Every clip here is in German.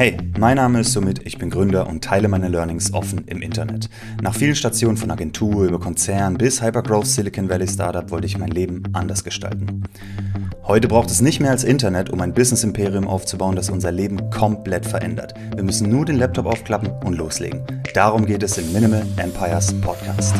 Hey, mein Name ist Sumit, ich bin Gründer und teile meine Learnings offen im Internet. Nach vielen Stationen von Agentur über Konzern bis Hypergrowth Silicon Valley Startup wollte ich mein Leben anders gestalten. Heute braucht es nicht mehr als Internet, um ein Business-Imperium aufzubauen, das unser Leben komplett verändert. Wir müssen nur den Laptop aufklappen und loslegen. Darum geht es im Minimal Empires Podcast.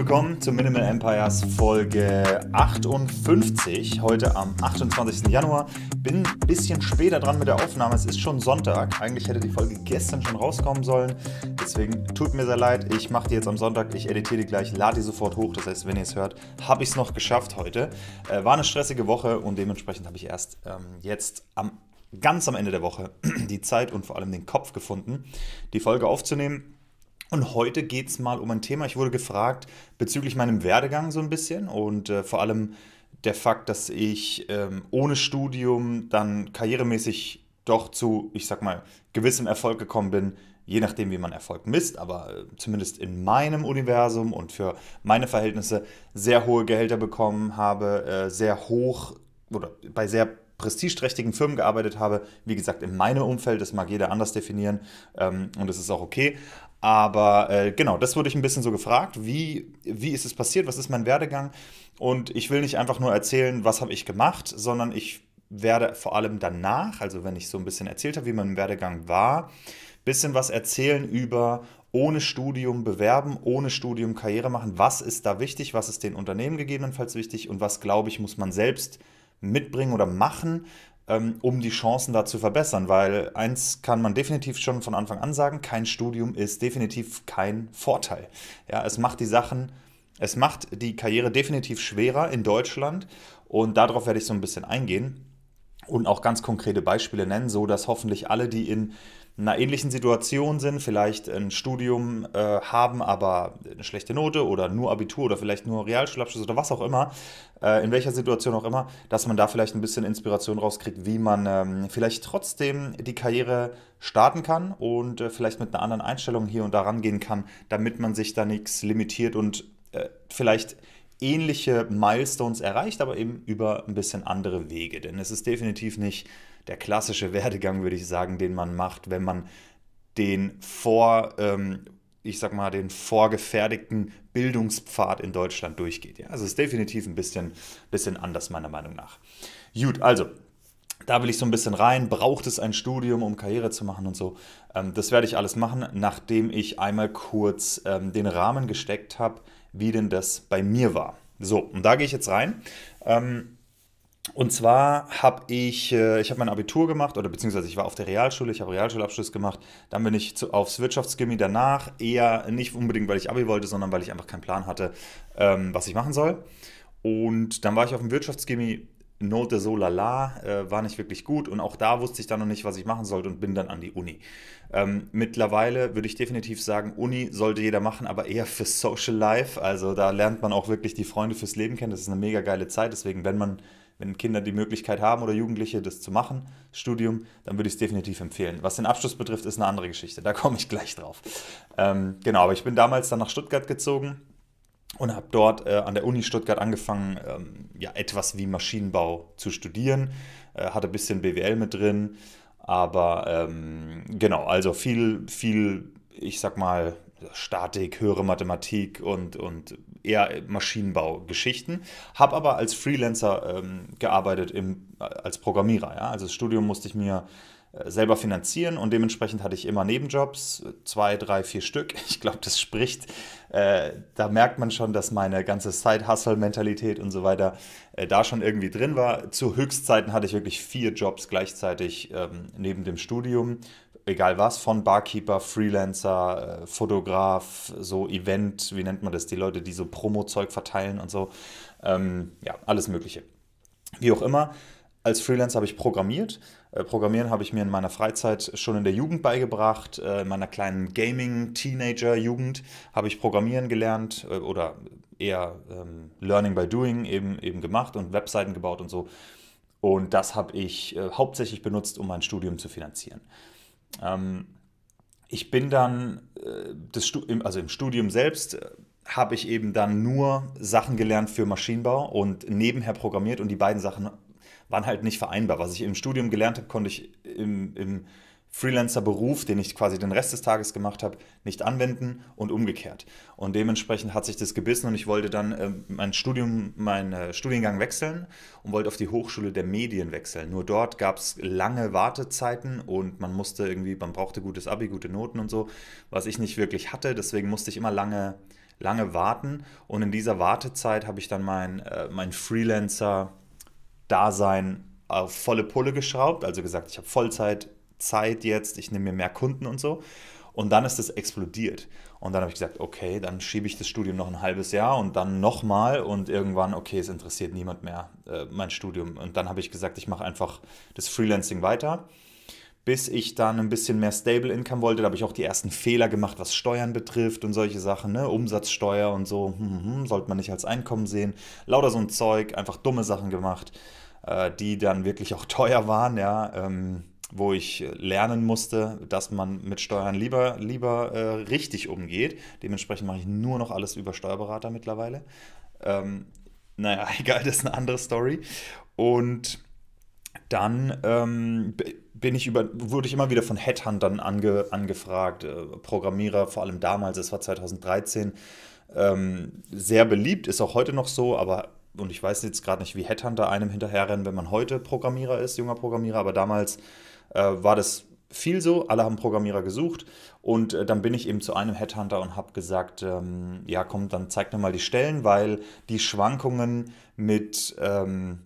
willkommen zu Minimal Empires Folge 58. Heute am 28. Januar. Bin ein bisschen später dran mit der Aufnahme. Es ist schon Sonntag. Eigentlich hätte die Folge gestern schon rauskommen sollen. Deswegen tut mir sehr leid. Ich mache die jetzt am Sonntag. Ich editiere die gleich, lade die sofort hoch. Das heißt, wenn ihr es hört, habe ich es noch geschafft heute. Äh, war eine stressige Woche und dementsprechend habe ich erst ähm, jetzt am ganz am Ende der Woche die Zeit und vor allem den Kopf gefunden, die Folge aufzunehmen. Und heute geht es mal um ein Thema. Ich wurde gefragt bezüglich meinem Werdegang so ein bisschen und äh, vor allem der Fakt, dass ich ähm, ohne Studium dann karrieremäßig doch zu, ich sag mal, gewissem Erfolg gekommen bin, je nachdem, wie man Erfolg misst, aber äh, zumindest in meinem Universum und für meine Verhältnisse sehr hohe Gehälter bekommen habe, äh, sehr hoch oder bei sehr prestigeträchtigen Firmen gearbeitet habe. Wie gesagt, in meinem Umfeld, das mag jeder anders definieren ähm, und das ist auch okay. Aber äh, genau, das wurde ich ein bisschen so gefragt. Wie, wie ist es passiert? Was ist mein Werdegang? Und ich will nicht einfach nur erzählen, was habe ich gemacht, sondern ich werde vor allem danach, also wenn ich so ein bisschen erzählt habe, wie mein Werdegang war, ein bisschen was erzählen über ohne Studium bewerben, ohne Studium Karriere machen. Was ist da wichtig? Was ist den Unternehmen gegebenenfalls wichtig? Und was, glaube ich, muss man selbst mitbringen oder machen, ähm, um die Chancen da zu verbessern, weil eins kann man definitiv schon von Anfang an sagen, kein Studium ist definitiv kein Vorteil. Ja, es macht die Sachen, es macht die Karriere definitiv schwerer in Deutschland und darauf werde ich so ein bisschen eingehen und auch ganz konkrete Beispiele nennen, so dass hoffentlich alle, die in in einer ähnlichen Situation sind, vielleicht ein Studium äh, haben, aber eine schlechte Note oder nur Abitur oder vielleicht nur Realschulabschluss oder was auch immer, äh, in welcher Situation auch immer, dass man da vielleicht ein bisschen Inspiration rauskriegt, wie man ähm, vielleicht trotzdem die Karriere starten kann und äh, vielleicht mit einer anderen Einstellung hier und da rangehen kann, damit man sich da nichts limitiert und äh, vielleicht ähnliche Milestones erreicht, aber eben über ein bisschen andere Wege. Denn es ist definitiv nicht der klassische Werdegang, würde ich sagen, den man macht, wenn man den vor, ähm, ich sag mal, den vorgefertigten Bildungspfad in Deutschland durchgeht. Ja? Also es ist definitiv ein bisschen, bisschen anders, meiner Meinung nach. Gut, also da will ich so ein bisschen rein. Braucht es ein Studium, um Karriere zu machen und so? Ähm, das werde ich alles machen, nachdem ich einmal kurz ähm, den Rahmen gesteckt habe, wie denn das bei mir war. So, und da gehe ich jetzt rein. Ähm, und zwar habe ich, äh, ich habe mein Abitur gemacht oder beziehungsweise ich war auf der Realschule, ich habe Realschulabschluss gemacht. Dann bin ich zu, aufs Wirtschaftsgimmi danach eher nicht unbedingt, weil ich Abi wollte, sondern weil ich einfach keinen Plan hatte, ähm, was ich machen soll. Und dann war ich auf dem Wirtschaftsgimmi Note so lala, äh, war nicht wirklich gut und auch da wusste ich dann noch nicht, was ich machen sollte und bin dann an die Uni. Ähm, mittlerweile würde ich definitiv sagen, Uni sollte jeder machen, aber eher für Social Life. Also da lernt man auch wirklich die Freunde fürs Leben kennen. Das ist eine mega geile Zeit. Deswegen, wenn man wenn Kinder die Möglichkeit haben oder Jugendliche das zu machen, Studium, dann würde ich es definitiv empfehlen. Was den Abschluss betrifft, ist eine andere Geschichte, da komme ich gleich drauf. Ähm, genau, aber ich bin damals dann nach Stuttgart gezogen und habe dort äh, an der Uni Stuttgart angefangen, ähm, ja, etwas wie Maschinenbau zu studieren, äh, hatte ein bisschen BWL mit drin, aber ähm, genau, also viel, viel, ich sag mal, Statik, höhere Mathematik und, und eher Maschinenbau-Geschichten. Habe aber als Freelancer ähm, gearbeitet im, äh, als Programmierer. Ja? Also das Studium musste ich mir äh, selber finanzieren und dementsprechend hatte ich immer Nebenjobs, zwei, drei, vier Stück. Ich glaube, das spricht. Äh, da merkt man schon, dass meine ganze Side-Hustle-Mentalität und so weiter äh, da schon irgendwie drin war. Zu Höchstzeiten hatte ich wirklich vier Jobs gleichzeitig ähm, neben dem Studium egal was, von Barkeeper, Freelancer, äh, Fotograf, so Event, wie nennt man das, die Leute, die so Promo-Zeug verteilen und so. Ähm, ja, alles Mögliche. Wie auch immer, als Freelancer habe ich programmiert. Äh, programmieren habe ich mir in meiner Freizeit schon in der Jugend beigebracht. Äh, in meiner kleinen Gaming-Teenager-Jugend habe ich Programmieren gelernt oder eher ähm, Learning by Doing eben, eben gemacht und Webseiten gebaut und so. Und das habe ich äh, hauptsächlich benutzt, um mein Studium zu finanzieren. Ähm, ich bin dann, äh, das, also im Studium selbst, äh, habe ich eben dann nur Sachen gelernt für Maschinenbau und nebenher programmiert und die beiden Sachen waren halt nicht vereinbar. Was ich im Studium gelernt habe, konnte ich im, im Freelancer-Beruf, den ich quasi den Rest des Tages gemacht habe, nicht anwenden und umgekehrt. Und dementsprechend hat sich das gebissen und ich wollte dann äh, mein Studium, meinen äh, Studiengang wechseln und wollte auf die Hochschule der Medien wechseln. Nur dort gab es lange Wartezeiten und man musste irgendwie, man brauchte gutes Abi, gute Noten und so, was ich nicht wirklich hatte. Deswegen musste ich immer lange, lange warten. Und in dieser Wartezeit habe ich dann mein, äh, mein Freelancer-Dasein auf volle Pulle geschraubt, also gesagt, ich habe Vollzeit Zeit jetzt, ich nehme mir mehr Kunden und so. Und dann ist das explodiert. Und dann habe ich gesagt, okay, dann schiebe ich das Studium noch ein halbes Jahr und dann nochmal und irgendwann, okay, es interessiert niemand mehr äh, mein Studium. Und dann habe ich gesagt, ich mache einfach das Freelancing weiter. Bis ich dann ein bisschen mehr Stable Income wollte, da habe ich auch die ersten Fehler gemacht, was Steuern betrifft und solche Sachen, ne? Umsatzsteuer und so, hm, hm, hm sollte man nicht als Einkommen sehen. Lauter so ein Zeug, einfach dumme Sachen gemacht, äh, die dann wirklich auch teuer waren, ja. Ähm, wo ich lernen musste, dass man mit Steuern lieber, lieber äh, richtig umgeht. Dementsprechend mache ich nur noch alles über Steuerberater mittlerweile. Ähm, naja, egal, das ist eine andere Story. Und dann ähm, bin ich über, wurde ich immer wieder von Headhuntern ange, angefragt, äh, Programmierer, vor allem damals, es war 2013, ähm, sehr beliebt, ist auch heute noch so, aber und ich weiß jetzt gerade nicht, wie Headhunter einem hinterherrennen, wenn man heute Programmierer ist, junger Programmierer, aber damals äh, war das viel so, alle haben Programmierer gesucht und äh, dann bin ich eben zu einem Headhunter und habe gesagt, ähm, ja komm, dann zeig mir mal die Stellen, weil die Schwankungen mit, ähm,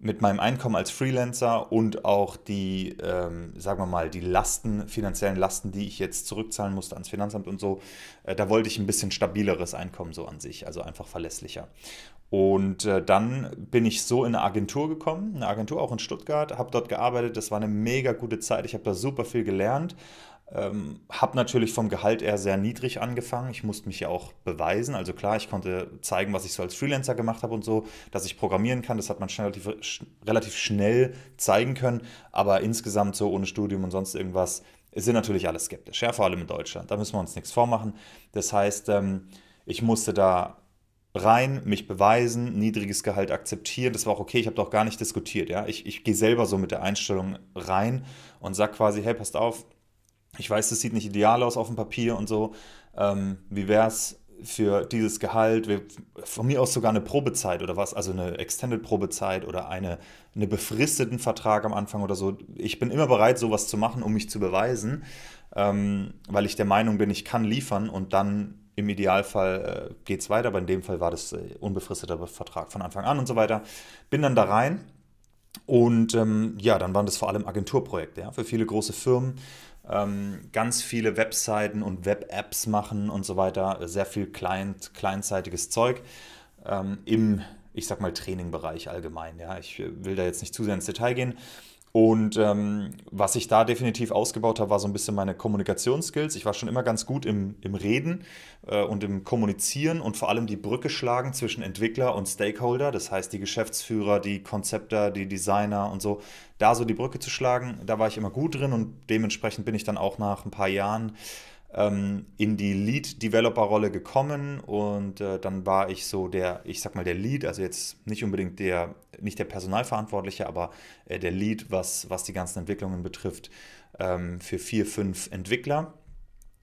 mit meinem Einkommen als Freelancer und auch die, ähm, sagen wir mal, die Lasten, finanziellen Lasten, die ich jetzt zurückzahlen musste ans Finanzamt und so, äh, da wollte ich ein bisschen stabileres Einkommen so an sich, also einfach verlässlicher. Und äh, dann bin ich so in eine Agentur gekommen, eine Agentur auch in Stuttgart, habe dort gearbeitet. Das war eine mega gute Zeit. Ich habe da super viel gelernt. Ähm, habe natürlich vom Gehalt eher sehr niedrig angefangen. Ich musste mich ja auch beweisen. Also klar, ich konnte zeigen, was ich so als Freelancer gemacht habe und so, dass ich programmieren kann. Das hat man schnell, relativ schnell zeigen können. Aber insgesamt so ohne Studium und sonst irgendwas sind natürlich alle skeptisch. Ja, vor allem in Deutschland. Da müssen wir uns nichts vormachen. Das heißt, ähm, ich musste da rein, mich beweisen, niedriges Gehalt akzeptieren. Das war auch okay, ich habe doch gar nicht diskutiert. Ja? Ich, ich gehe selber so mit der Einstellung rein und sage quasi, hey, passt auf, ich weiß, das sieht nicht ideal aus auf dem Papier und so. Ähm, wie wäre es für dieses Gehalt, von mir aus sogar eine Probezeit oder was, also eine Extended Probezeit oder eine, eine befristeten Vertrag am Anfang oder so. Ich bin immer bereit, sowas zu machen, um mich zu beweisen, ähm, weil ich der Meinung bin, ich kann liefern und dann im Idealfall äh, geht es weiter, aber in dem Fall war das äh, unbefristeter Vertrag von Anfang an und so weiter. Bin dann da rein und ähm, ja, dann waren das vor allem Agenturprojekte ja, für viele große Firmen. Ähm, ganz viele Webseiten und Web-Apps machen und so weiter. Sehr viel Client, kleinseitiges Zeug ähm, im, ich sag mal, Trainingbereich allgemein. Ja, ich äh, will da jetzt nicht zu sehr ins Detail gehen. Und ähm, was ich da definitiv ausgebaut habe, war so ein bisschen meine Kommunikationsskills. Ich war schon immer ganz gut im, im Reden äh, und im Kommunizieren und vor allem die Brücke schlagen zwischen Entwickler und Stakeholder, das heißt die Geschäftsführer, die Konzepter, die Designer und so, da so die Brücke zu schlagen, da war ich immer gut drin und dementsprechend bin ich dann auch nach ein paar Jahren ähm, in die Lead-Developer-Rolle gekommen und äh, dann war ich so der, ich sag mal, der Lead, also jetzt nicht unbedingt der, nicht der Personalverantwortliche, aber äh, der Lead, was, was die ganzen Entwicklungen betrifft, ähm, für vier, fünf Entwickler.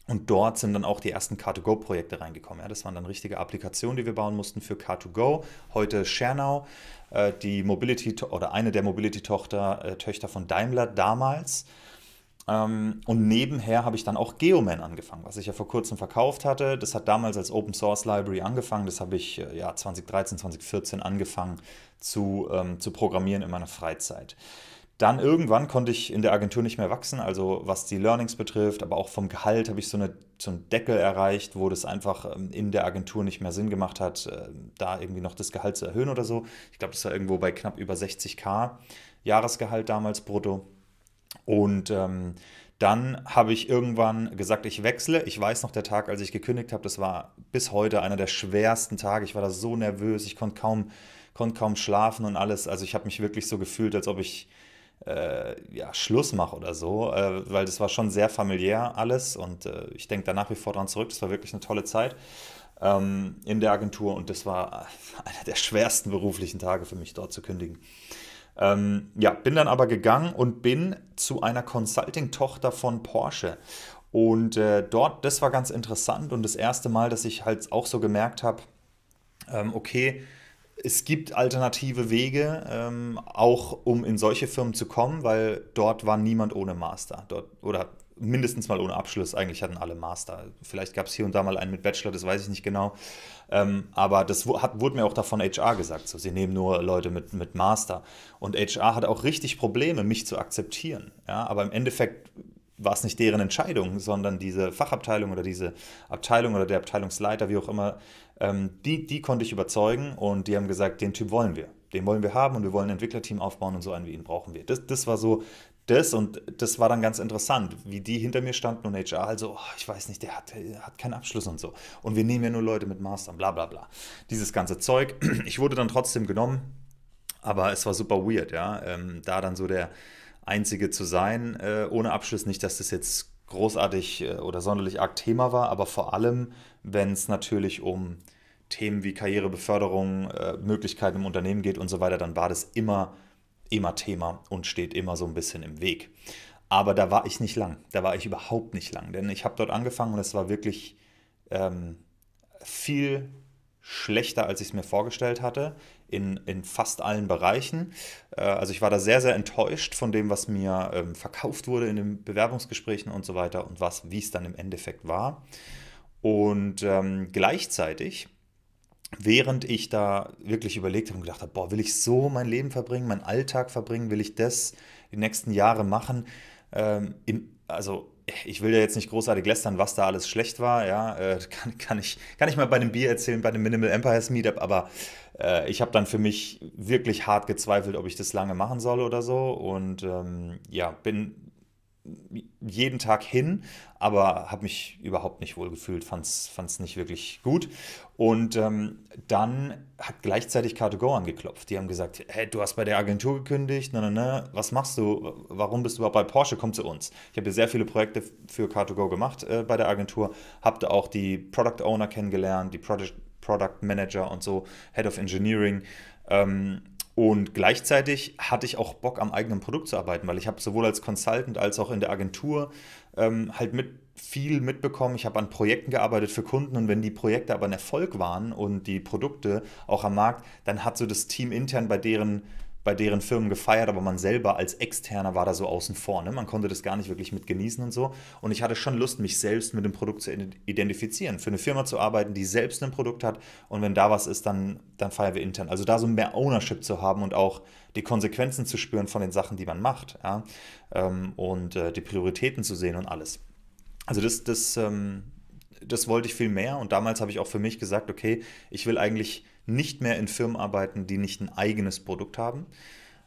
Und dort sind dann auch die ersten Car2Go-Projekte reingekommen. Ja, das waren dann richtige Applikationen, die wir bauen mussten für Car2Go. Heute Schernau, äh, die Mobility oder eine der Mobility-Töchter äh, Töchter von Daimler damals. Ähm, und nebenher habe ich dann auch Geoman angefangen, was ich ja vor kurzem verkauft hatte. Das hat damals als Open Source Library angefangen. Das habe ich äh, ja 2013, 2014 angefangen zu, ähm, zu programmieren in meiner Freizeit. Dann irgendwann konnte ich in der Agentur nicht mehr wachsen, also was die Learnings betrifft, aber auch vom Gehalt habe ich so, eine, so einen Deckel erreicht, wo das einfach ähm, in der Agentur nicht mehr Sinn gemacht hat, äh, da irgendwie noch das Gehalt zu erhöhen oder so. Ich glaube, das war irgendwo bei knapp über 60k Jahresgehalt damals brutto. Und ähm, dann habe ich irgendwann gesagt, ich wechsle. Ich weiß noch, der Tag, als ich gekündigt habe, das war bis heute einer der schwersten Tage. Ich war da so nervös, ich konnte kaum, konnte kaum schlafen und alles. Also ich habe mich wirklich so gefühlt, als ob ich äh, ja, Schluss mache oder so, äh, weil das war schon sehr familiär alles und äh, ich denke da nach wie vor dran zurück. Das war wirklich eine tolle Zeit ähm, in der Agentur und das war äh, einer der schwersten beruflichen Tage für mich, dort zu kündigen. Ähm, ja, bin dann aber gegangen und bin zu einer Consulting-Tochter von Porsche. Und äh, dort, das war ganz interessant und das erste Mal, dass ich halt auch so gemerkt habe, ähm, okay, es gibt alternative Wege, ähm, auch um in solche Firmen zu kommen, weil dort war niemand ohne Master. Dort, oder mindestens mal ohne Abschluss. Eigentlich hatten alle Master. Vielleicht gab es hier und da mal einen mit Bachelor, das weiß ich nicht genau. Ähm, aber das hat, wurde mir auch davon HR gesagt. So, sie nehmen nur Leute mit, mit Master. Und HR hat auch richtig Probleme, mich zu akzeptieren. Ja? Aber im Endeffekt war es nicht deren Entscheidung, sondern diese Fachabteilung oder diese Abteilung oder der Abteilungsleiter, wie auch immer, ähm, die, die konnte ich überzeugen und die haben gesagt, den Typ wollen wir. Den wollen wir haben und wir wollen ein Entwicklerteam aufbauen und so einen wie ihn brauchen wir. Das, das war so das und das war dann ganz interessant, wie die hinter mir standen und HR, also, halt oh, ich weiß nicht, der hat, der hat keinen Abschluss und so. Und wir nehmen ja nur Leute mit Master, bla bla bla. Dieses ganze Zeug. Ich wurde dann trotzdem genommen, aber es war super weird, ja. Ähm, da dann so der Einzige zu sein, äh, ohne Abschluss, nicht, dass das jetzt großartig äh, oder sonderlich arg Thema war, aber vor allem, wenn es natürlich um Themen wie Karrierebeförderung, äh, Möglichkeiten im Unternehmen geht und so weiter, dann war das immer immer Thema und steht immer so ein bisschen im Weg. Aber da war ich nicht lang, da war ich überhaupt nicht lang, denn ich habe dort angefangen und es war wirklich ähm, viel schlechter, als ich es mir vorgestellt hatte, in, in fast allen Bereichen. Äh, also ich war da sehr, sehr enttäuscht von dem, was mir ähm, verkauft wurde in den Bewerbungsgesprächen und so weiter und was, wie es dann im Endeffekt war. Und ähm, gleichzeitig während ich da wirklich überlegt habe und gedacht habe, boah, will ich so mein Leben verbringen, meinen Alltag verbringen, will ich das die nächsten Jahre machen? Ähm, im, also ich will ja jetzt nicht großartig lästern, was da alles schlecht war. Ja, äh, kann, kann, ich, kann ich mal bei einem Bier erzählen, bei einem Minimal Empires Meetup, aber äh, ich habe dann für mich wirklich hart gezweifelt, ob ich das lange machen soll oder so. Und ähm, ja, bin jeden Tag hin, aber habe mich überhaupt nicht wohl gefühlt, fand es nicht wirklich gut. Und ähm, dann hat gleichzeitig Car2Go angeklopft. Die haben gesagt, hey, du hast bei der Agentur gekündigt, na, na, na, was machst du, warum bist du überhaupt bei Porsche, komm zu uns. Ich habe sehr viele Projekte für Car2Go gemacht äh, bei der Agentur, habe auch die Product Owner kennengelernt, die Project, Product Manager und so, Head of Engineering. Ähm, und gleichzeitig hatte ich auch Bock, am eigenen Produkt zu arbeiten, weil ich habe sowohl als Consultant als auch in der Agentur ähm, halt mit viel mitbekommen. Ich habe an Projekten gearbeitet für Kunden und wenn die Projekte aber ein Erfolg waren und die Produkte auch am Markt, dann hat so das Team intern bei deren bei deren Firmen gefeiert, aber man selber als Externer war da so außen vor. Ne? Man konnte das gar nicht wirklich mit genießen und so. Und ich hatte schon Lust, mich selbst mit dem Produkt zu identifizieren, für eine Firma zu arbeiten, die selbst ein Produkt hat. Und wenn da was ist, dann, dann feiern wir intern. Also da so mehr Ownership zu haben und auch die Konsequenzen zu spüren von den Sachen, die man macht. Ja? Ähm, und äh, die Prioritäten zu sehen und alles. Also das, das, ähm, das wollte ich viel mehr. Und damals habe ich auch für mich gesagt, okay, ich will eigentlich nicht mehr in Firmen arbeiten, die nicht ein eigenes Produkt haben.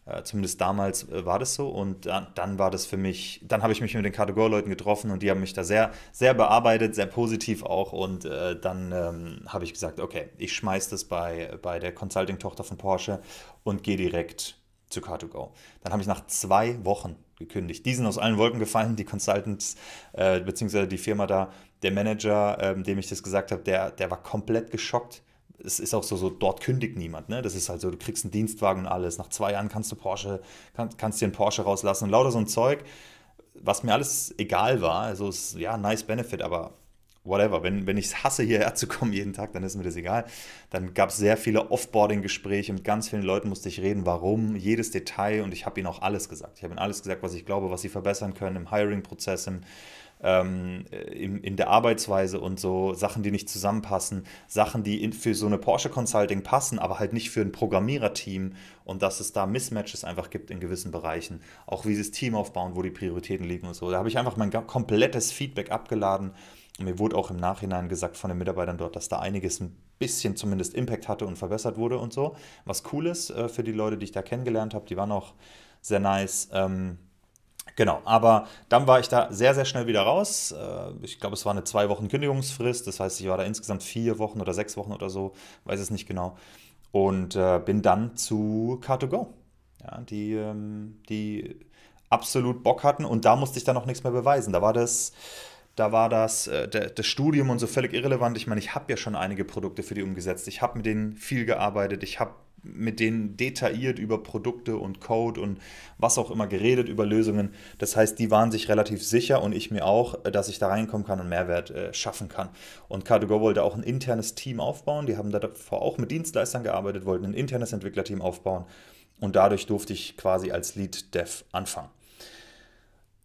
Äh, zumindest damals äh, war das so und dann war das für mich, dann habe ich mich mit den Kategorleuten getroffen und die haben mich da sehr, sehr bearbeitet, sehr positiv auch und äh, dann ähm, habe ich gesagt, okay, ich schmeiße das bei, bei der Consulting-Tochter von Porsche und gehe direkt zu Car2Go. Dann habe ich nach zwei Wochen gekündigt. Die sind aus allen Wolken gefallen, die Consultants, äh, beziehungsweise die Firma da, der Manager, ähm, dem ich das gesagt habe, der, der war komplett geschockt es ist auch so, so dort kündigt niemand. Ne? Das ist halt so, du kriegst einen Dienstwagen und alles. Nach zwei Jahren kannst du Porsche, kann, kannst dir einen Porsche rauslassen und lauter so ein Zeug, was mir alles egal war. Also ist, ja, nice Benefit, aber whatever. Wenn, wenn ich es hasse, hierher zu kommen jeden Tag, dann ist mir das egal. Dann gab es sehr viele Offboarding-Gespräche. Mit ganz vielen Leuten musste ich reden, warum, jedes Detail. Und ich habe ihnen auch alles gesagt. Ich habe ihnen alles gesagt, was ich glaube, was sie verbessern können im Hiring-Prozess, im ähm, äh, in, in, der Arbeitsweise und so, Sachen, die nicht zusammenpassen, Sachen, die in, für so eine Porsche Consulting passen, aber halt nicht für ein Programmiererteam und dass es da Mismatches einfach gibt in gewissen Bereichen, auch wie sie das Team aufbauen, wo die Prioritäten liegen und so. Da habe ich einfach mein komplettes Feedback abgeladen und mir wurde auch im Nachhinein gesagt von den Mitarbeitern dort, dass da einiges ein bisschen zumindest Impact hatte und verbessert wurde und so. Was cool ist äh, für die Leute, die ich da kennengelernt habe, die waren auch sehr nice. Ähm, Genau, aber dann war ich da sehr, sehr schnell wieder raus. Äh, ich glaube, es war eine zwei Wochen Kündigungsfrist. Das heißt, ich war da insgesamt vier Wochen oder sechs Wochen oder so, weiß es nicht genau. Und äh, bin dann zu Car2Go, ja, die, ähm, die absolut Bock hatten. Und da musste ich dann auch nichts mehr beweisen. Da war das, da war das, äh, das Studium und so völlig irrelevant. Ich meine, ich habe ja schon einige Produkte für die umgesetzt. Ich habe mit denen viel gearbeitet. Ich habe mit denen detailliert über Produkte und Code und was auch immer geredet, über Lösungen. Das heißt, die waren sich relativ sicher und ich mir auch, äh, dass ich da reinkommen kann und Mehrwert äh, schaffen kann. Und Car2Go wollte auch ein internes Team aufbauen. Die haben davor auch mit Dienstleistern gearbeitet, wollten ein internes Entwicklerteam aufbauen und dadurch durfte ich quasi als Lead Dev anfangen.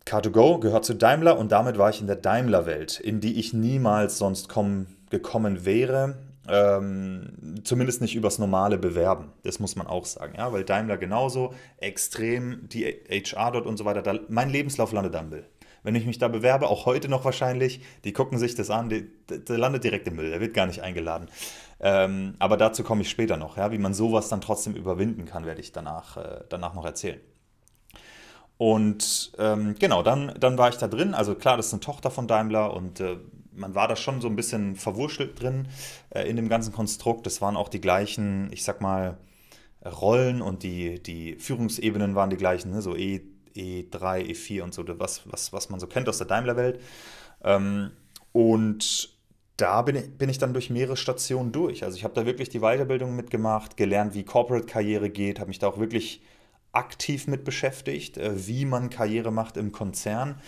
Car2Go gehört zu Daimler und damit war ich in der Daimler-Welt, in die ich niemals sonst kommen, gekommen wäre, ähm, zumindest nicht übers Normale bewerben. Das muss man auch sagen, ja, weil Daimler genauso extrem, die HR dort und so weiter, da, mein Lebenslauf landet am Müll. Wenn ich mich da bewerbe, auch heute noch wahrscheinlich, die gucken sich das an, der landet direkt im Müll, der wird gar nicht eingeladen. Ähm, aber dazu komme ich später noch, ja, wie man sowas dann trotzdem überwinden kann, werde ich danach, äh, danach noch erzählen. Und ähm, genau, dann, dann war ich da drin. Also klar, das ist eine Tochter von Daimler und äh, man war da schon so ein bisschen verwurschtelt drin äh, in dem ganzen Konstrukt. Es waren auch die gleichen, ich sag mal, Rollen und die, die Führungsebenen waren die gleichen, ne? so E, 3 e E4 und so, was, was, was man so kennt aus der Daimler-Welt. Ähm, und da bin ich, bin ich dann durch mehrere Stationen durch. Also ich habe da wirklich die Weiterbildung mitgemacht, gelernt, wie Corporate-Karriere geht, habe mich da auch wirklich aktiv mit beschäftigt, äh, wie man Karriere macht im Konzern.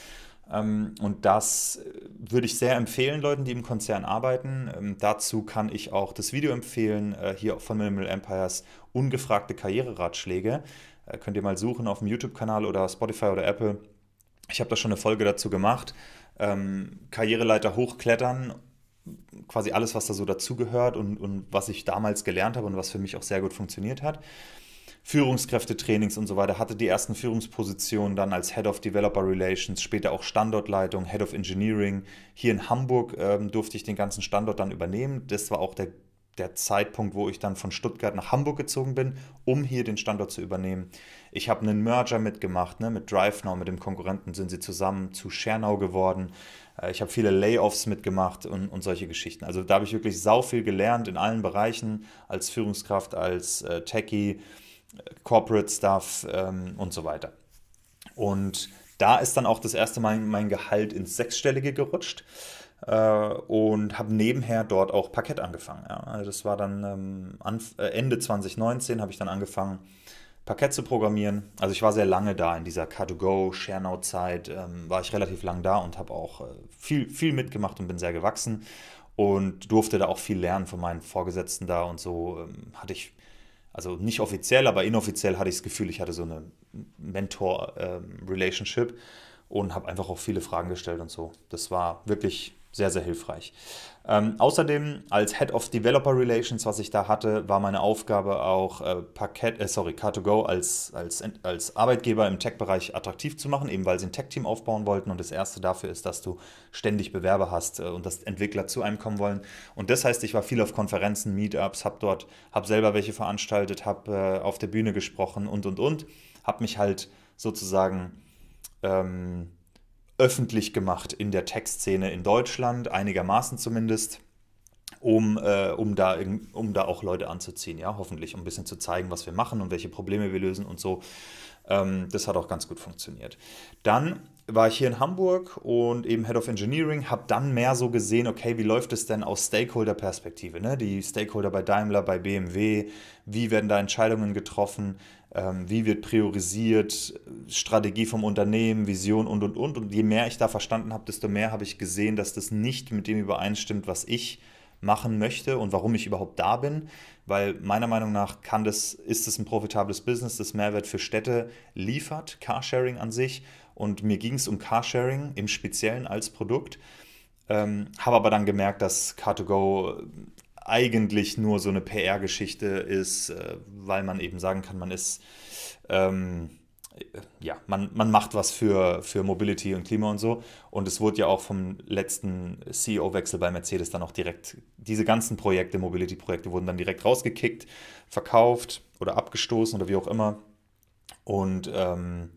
Ähm, und das äh, würde ich sehr empfehlen, Leuten, die im Konzern arbeiten. Ähm, dazu kann ich auch das Video empfehlen, äh, hier von Minimal Empires, ungefragte Karriereratschläge. Äh, könnt ihr mal suchen auf dem YouTube-Kanal oder Spotify oder Apple. Ich habe da schon eine Folge dazu gemacht. Ähm, Karriereleiter hochklettern, quasi alles, was da so dazugehört und, und was ich damals gelernt habe und was für mich auch sehr gut funktioniert hat. Führungskräftetrainings und so weiter, hatte die ersten Führungspositionen dann als Head of Developer Relations, später auch Standortleitung, Head of Engineering. Hier in Hamburg ähm, durfte ich den ganzen Standort dann übernehmen. Das war auch der, der Zeitpunkt, wo ich dann von Stuttgart nach Hamburg gezogen bin, um hier den Standort zu übernehmen. Ich habe einen Merger mitgemacht, ne, mit DriveNow, mit dem Konkurrenten sind sie zusammen zu Schernau geworden. Äh, ich habe viele Layoffs mitgemacht und, und solche Geschichten. Also da habe ich wirklich sau viel gelernt in allen Bereichen, als Führungskraft, als äh, Techie Corporate Stuff ähm, und so weiter. Und da ist dann auch das erste Mal mein Gehalt ins Sechsstellige gerutscht äh, und habe nebenher dort auch Parkett angefangen. Ja. Also das war dann ähm, Anf äh, Ende 2019 habe ich dann angefangen, Parkett zu programmieren. Also ich war sehr lange da in dieser Car2Go, ShareNow-Zeit, ähm, war ich relativ lang da und habe auch äh, viel, viel mitgemacht und bin sehr gewachsen und durfte da auch viel lernen von meinen Vorgesetzten da und so ähm, hatte ich also nicht offiziell, aber inoffiziell hatte ich das Gefühl, ich hatte so eine Mentor-Relationship ähm, und habe einfach auch viele Fragen gestellt und so. Das war wirklich sehr, sehr hilfreich. Ähm, außerdem als Head of Developer Relations, was ich da hatte, war meine Aufgabe auch äh, Parkett, äh, sorry, Car2Go als, als, als Arbeitgeber im Tech-Bereich attraktiv zu machen, eben weil sie ein Tech-Team aufbauen wollten. Und das Erste dafür ist, dass du ständig Bewerber hast äh, und dass Entwickler zu einem kommen wollen. Und das heißt, ich war viel auf Konferenzen, Meetups, habe dort, habe selber welche veranstaltet, habe äh, auf der Bühne gesprochen und, und, und. Habe mich halt sozusagen... Ähm, öffentlich gemacht in der Textszene in Deutschland, einigermaßen zumindest, um, äh, um, da, um da auch Leute anzuziehen, ja, hoffentlich, um ein bisschen zu zeigen, was wir machen und welche Probleme wir lösen und so. Ähm, das hat auch ganz gut funktioniert. Dann war ich hier in Hamburg und eben Head of Engineering, habe dann mehr so gesehen, okay, wie läuft es denn aus Stakeholder-Perspektive? Ne? Die Stakeholder bei Daimler, bei BMW, wie werden da Entscheidungen getroffen, ähm, wie wird priorisiert, Strategie vom Unternehmen, Vision und, und, und. Und je mehr ich da verstanden habe, desto mehr habe ich gesehen, dass das nicht mit dem übereinstimmt, was ich machen möchte und warum ich überhaupt da bin, weil meiner Meinung nach kann das, ist es ein profitables Business, das Mehrwert für Städte liefert, Carsharing an sich und mir ging es um Carsharing im Speziellen als Produkt. Ähm, habe aber dann gemerkt, dass Car2Go eigentlich nur so eine PR-Geschichte ist, äh, weil man eben sagen kann, man ist, ähm, ja, man, man macht was für, für Mobility und Klima und so. Und es wurde ja auch vom letzten CEO-Wechsel bei Mercedes dann auch direkt, diese ganzen Projekte, Mobility-Projekte wurden dann direkt rausgekickt, verkauft oder abgestoßen oder wie auch immer. Und ähm,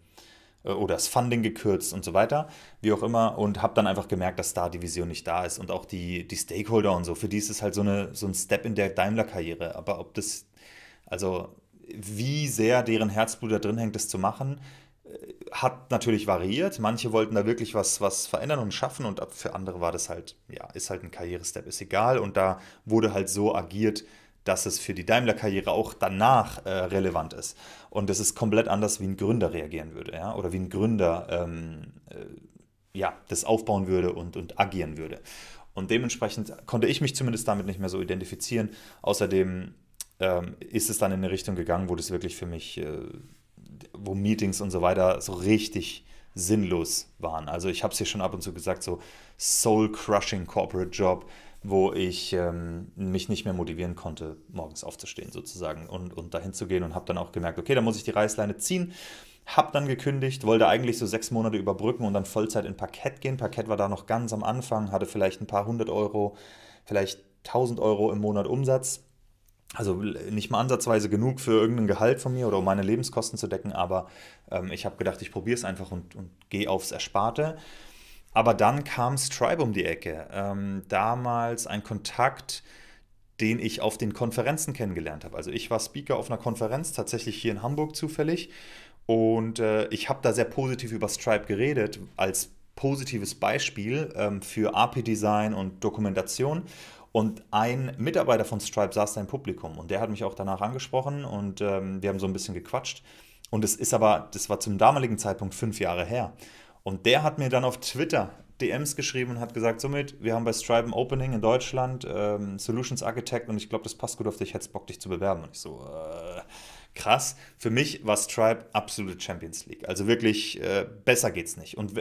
äh, oder das Funding gekürzt und so weiter, wie auch immer, und habe dann einfach gemerkt, dass da die Vision nicht da ist und auch die, die Stakeholder und so. Für die ist es halt so, eine, so ein Step in der Daimler-Karriere. Aber ob das, also wie sehr deren Herzblut da drin hängt, das zu machen, äh, hat natürlich variiert. Manche wollten da wirklich was, was verändern und schaffen und für andere war das halt, ja, ist halt ein Karrierestep, ist egal. Und da wurde halt so agiert, dass es für die Daimler-Karriere auch danach äh, relevant ist. Und das ist komplett anders, wie ein Gründer reagieren würde, ja, oder wie ein Gründer ähm, äh, ja, das aufbauen würde und, und agieren würde. Und dementsprechend konnte ich mich zumindest damit nicht mehr so identifizieren. Außerdem ähm, ist es dann in eine Richtung gegangen, wo das wirklich für mich, äh, wo Meetings und so weiter so richtig sinnlos waren. Also ich habe es hier schon ab und zu gesagt, so soul-crushing Corporate Job, wo ich ähm, mich nicht mehr motivieren konnte, morgens aufzustehen sozusagen und, und dahin zu gehen und habe dann auch gemerkt, okay, da muss ich die Reißleine ziehen. Hab dann gekündigt, wollte eigentlich so sechs Monate überbrücken und dann Vollzeit in Parkett gehen. Parkett war da noch ganz am Anfang, hatte vielleicht ein paar hundert Euro, vielleicht tausend Euro im Monat Umsatz. Also nicht mal ansatzweise genug für irgendein Gehalt von mir oder um meine Lebenskosten zu decken, aber ähm, ich habe gedacht, ich probiere es einfach und, und gehe aufs Ersparte. Aber dann kam Stripe um die Ecke. Ähm, damals ein Kontakt, den ich auf den Konferenzen kennengelernt habe. Also ich war Speaker auf einer Konferenz, tatsächlich hier in Hamburg zufällig. Und äh, ich habe da sehr positiv über Stripe geredet, als positives Beispiel ähm, für API-Design und Dokumentation. Und ein Mitarbeiter von Stripe saß da im Publikum und der hat mich auch danach angesprochen und ähm, wir haben so ein bisschen gequatscht. Und es ist aber, das war zum damaligen Zeitpunkt fünf Jahre her. Und der hat mir dann auf Twitter DMs geschrieben und hat gesagt, somit, wir haben bei Stripe ein Opening in Deutschland, ähm, Solutions Architect und ich glaube, das passt gut auf dich, hättest Bock, dich zu bewerben. Und ich so, äh, krass. Für mich war Stripe absolute Champions League. Also wirklich, äh, besser geht's nicht. Und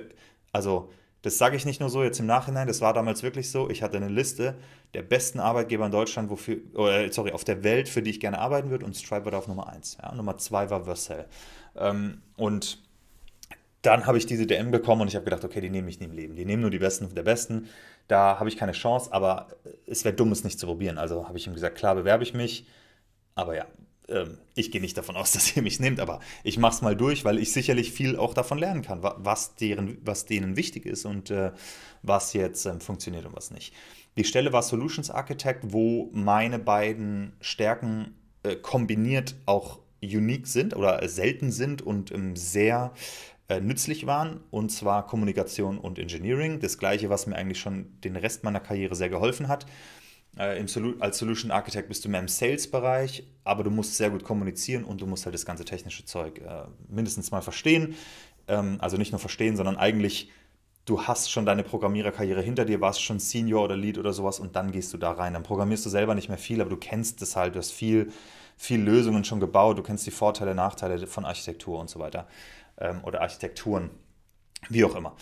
also, das sage ich nicht nur so jetzt im Nachhinein, das war damals wirklich so. Ich hatte eine Liste der besten Arbeitgeber in Deutschland, wofür, äh, sorry, auf der Welt, für die ich gerne arbeiten würde und Stripe war da auf Nummer 1. Ja? Nummer 2 war Vercel. Ähm, und dann habe ich diese DM bekommen und ich habe gedacht, okay, die nehmen mich nie im Leben. Die nehmen nur die Besten der Besten. Da habe ich keine Chance, aber es wäre dumm, es nicht zu probieren. Also habe ich ihm gesagt, klar bewerbe ich mich. Aber ja, ähm, ich gehe nicht davon aus, dass ihr mich nehmt, aber ich mache es mal durch, weil ich sicherlich viel auch davon lernen kann, was, deren, was denen wichtig ist und äh, was jetzt ähm, funktioniert und was nicht. Die Stelle war Solutions Architect, wo meine beiden Stärken äh, kombiniert auch unique sind oder selten sind und ähm, sehr äh, nützlich waren, und zwar Kommunikation und Engineering. Das gleiche, was mir eigentlich schon den Rest meiner Karriere sehr geholfen hat. Äh, Solu als Solution Architect bist du mehr im Sales-Bereich, aber du musst sehr gut kommunizieren und du musst halt das ganze technische Zeug äh, mindestens mal verstehen. Ähm, also nicht nur verstehen, sondern eigentlich, du hast schon deine Programmiererkarriere hinter dir, warst schon Senior oder Lead oder sowas und dann gehst du da rein. Dann programmierst du selber nicht mehr viel, aber du kennst das halt, du hast viel, viel Lösungen schon gebaut, du kennst die Vorteile, Nachteile von Architektur und so weiter ähm, oder Architekturen, wie auch immer.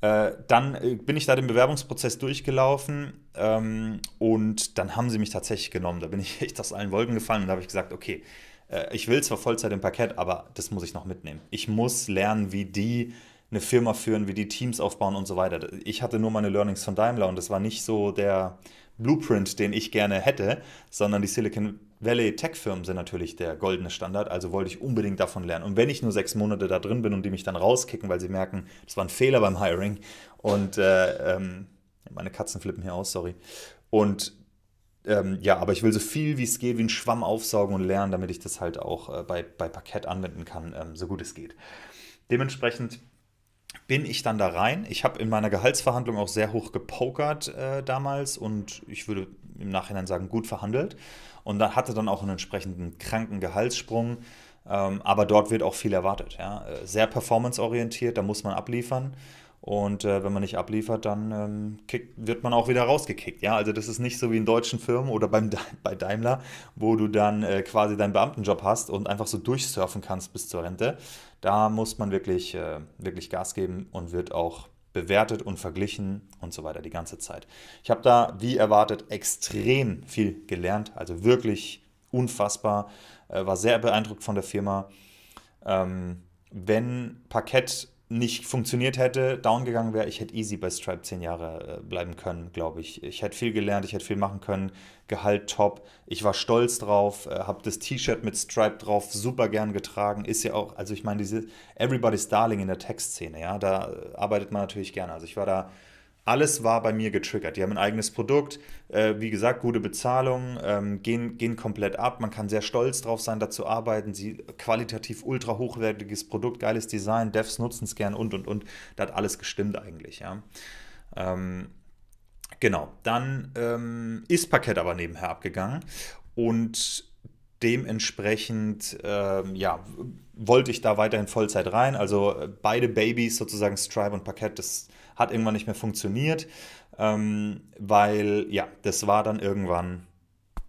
Äh, dann äh, bin ich da den Bewerbungsprozess durchgelaufen ähm, und dann haben sie mich tatsächlich genommen. Da bin ich echt aus allen Wolken gefallen und da habe ich gesagt, okay, äh, ich will zwar Vollzeit im Parkett, aber das muss ich noch mitnehmen. Ich muss lernen, wie die eine Firma führen, wie die Teams aufbauen und so weiter. Ich hatte nur meine Learnings von Daimler und das war nicht so der, Blueprint, den ich gerne hätte, sondern die Silicon Valley Tech-Firmen sind natürlich der goldene Standard, also wollte ich unbedingt davon lernen. Und wenn ich nur sechs Monate da drin bin und die mich dann rauskicken, weil sie merken, das war ein Fehler beim Hiring und äh, ähm, meine Katzen flippen hier aus, sorry. Und ähm, ja, aber ich will so viel wie es geht, wie ein Schwamm aufsaugen und lernen, damit ich das halt auch äh, bei, bei Parkett anwenden kann, ähm, so gut es geht. Dementsprechend bin ich dann da rein. Ich habe in meiner Gehaltsverhandlung auch sehr hoch gepokert äh, damals und ich würde im Nachhinein sagen, gut verhandelt. Und dann hatte dann auch einen entsprechenden kranken Gehaltssprung. Ähm, aber dort wird auch viel erwartet. Ja? Äh, sehr performanceorientiert, da muss man abliefern. Und äh, wenn man nicht abliefert, dann ähm, kick, wird man auch wieder rausgekickt. Ja, also das ist nicht so wie in deutschen Firmen oder beim, bei Daimler, wo du dann äh, quasi deinen Beamtenjob hast und einfach so durchsurfen kannst bis zur Rente, da muss man wirklich, äh, wirklich Gas geben und wird auch bewertet und verglichen und so weiter die ganze Zeit. Ich habe da, wie erwartet, extrem viel gelernt, also wirklich unfassbar, äh, war sehr beeindruckt von der Firma. Ähm, wenn Parkett nicht funktioniert hätte, down gegangen wäre, ich hätte easy bei Stripe zehn Jahre äh, bleiben können, glaube ich. Ich hätte viel gelernt, ich hätte viel machen können, Gehalt top. Ich war stolz drauf, äh, habe das T-Shirt mit Stripe drauf super gern getragen. Ist ja auch, also ich meine, diese Everybody's Darling in der Textszene, ja, da äh, arbeitet man natürlich gerne. Also ich war da alles war bei mir getriggert. Die haben ein eigenes Produkt, äh, wie gesagt, gute Bezahlung, ähm, gehen, gehen komplett ab. Man kann sehr stolz drauf sein, dazu arbeiten. Sie qualitativ ultra hochwertiges Produkt, geiles Design, Devs nutzen es gern und und und. Da hat alles gestimmt eigentlich, ja. Ähm, genau, dann ähm, ist Parkett aber nebenher abgegangen und dementsprechend, ähm, ja, wollte ich da weiterhin Vollzeit rein. Also äh, beide Babys sozusagen, Stripe und Parkett, das hat irgendwann nicht mehr funktioniert, ähm, weil ja, das war dann irgendwann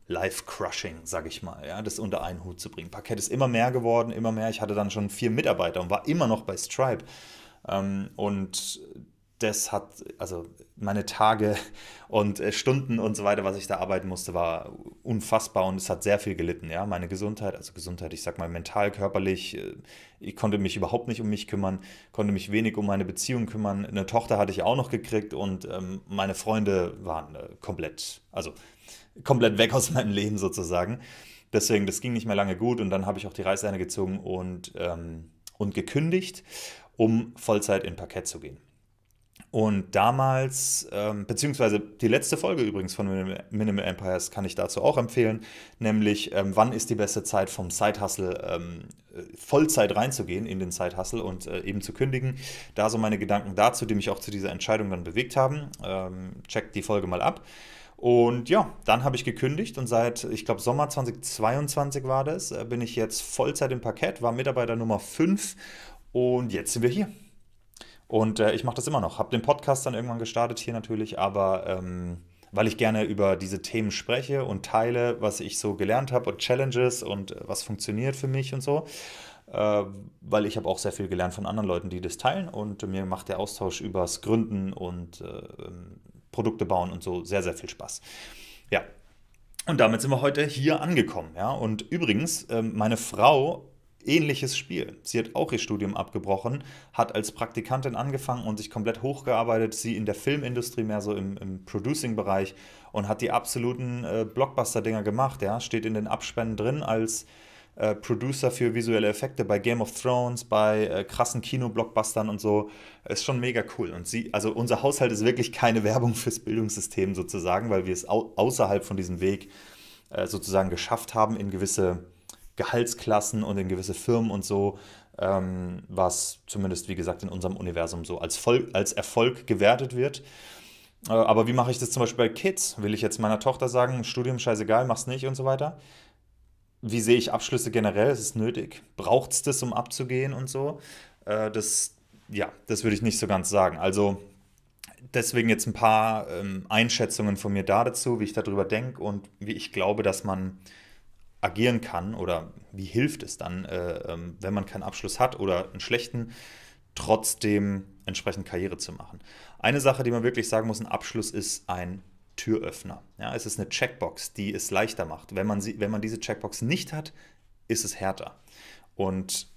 Life-Crushing, sag ich mal, ja, das unter einen Hut zu bringen. Parkett ist immer mehr geworden, immer mehr. Ich hatte dann schon vier Mitarbeiter und war immer noch bei Stripe. Ähm, und das hat, also meine Tage und äh, Stunden und so weiter, was ich da arbeiten musste, war unfassbar und es hat sehr viel gelitten, ja. Meine Gesundheit, also Gesundheit, ich sag mal mental, körperlich, äh, ich konnte mich überhaupt nicht um mich kümmern, konnte mich wenig um meine Beziehung kümmern. Eine Tochter hatte ich auch noch gekriegt und ähm, meine Freunde waren äh, komplett, also komplett weg aus meinem Leben sozusagen. Deswegen, das ging nicht mehr lange gut und dann habe ich auch die Reißleine gezogen und, ähm, und gekündigt, um Vollzeit in Parkett zu gehen. Und damals, ähm, beziehungsweise die letzte Folge übrigens von Minimal Empires kann ich dazu auch empfehlen, nämlich ähm, wann ist die beste Zeit vom Side Hustle ähm, äh, Vollzeit reinzugehen in den Side Hustle und äh, eben zu kündigen. Da so meine Gedanken dazu, die mich auch zu dieser Entscheidung dann bewegt haben. Ähm, checkt die Folge mal ab. Und ja, dann habe ich gekündigt und seit, ich glaube, Sommer 2022 war das, äh, bin ich jetzt Vollzeit im Parkett, war Mitarbeiter Nummer 5 und jetzt sind wir hier. Und äh, ich mache das immer noch. Habe den Podcast dann irgendwann gestartet hier natürlich, aber ähm, weil ich gerne über diese Themen spreche und teile, was ich so gelernt habe und Challenges und äh, was funktioniert für mich und so. Äh, weil ich habe auch sehr viel gelernt von anderen Leuten, die das teilen und mir macht der Austausch übers Gründen und äh, ähm, Produkte bauen und so sehr, sehr viel Spaß. Ja. Und damit sind wir heute hier angekommen. Ja? Und übrigens, äh, meine Frau Ähnliches Spiel. Sie hat auch ihr Studium abgebrochen, hat als Praktikantin angefangen und sich komplett hochgearbeitet, sie in der Filmindustrie, mehr so im, im Producing-Bereich und hat die absoluten äh, Blockbuster-Dinger gemacht, ja. Steht in den Abspenden drin als äh, Producer für visuelle Effekte bei Game of Thrones, bei äh, krassen Kino-Blockbustern und so. Ist schon mega cool. Und sie, also unser Haushalt ist wirklich keine Werbung fürs Bildungssystem sozusagen, weil wir es au außerhalb von diesem Weg äh, sozusagen geschafft haben, in gewisse Gehaltsklassen und in gewisse Firmen und so, ähm, was zumindest, wie gesagt, in unserem Universum so als, Vol als Erfolg gewertet wird. Äh, aber wie mache ich das zum Beispiel bei Kids? Will ich jetzt meiner Tochter sagen, Studium scheißegal, mach's nicht und so weiter? Wie sehe ich Abschlüsse generell? Ist es nötig? Braucht es das, um abzugehen und so? Äh, das, ja, das würde ich nicht so ganz sagen. Also deswegen jetzt ein paar ähm, Einschätzungen von mir da dazu, wie ich darüber denke und wie ich glaube, dass man agieren kann oder wie hilft es dann, äh, ähm, wenn man keinen Abschluss hat oder einen schlechten, trotzdem entsprechend Karriere zu machen. Eine Sache, die man wirklich sagen muss, ein Abschluss ist ein Türöffner. Ja, es ist eine Checkbox, die es leichter macht. Wenn man, sie, wenn man diese Checkbox nicht hat, ist es härter. Und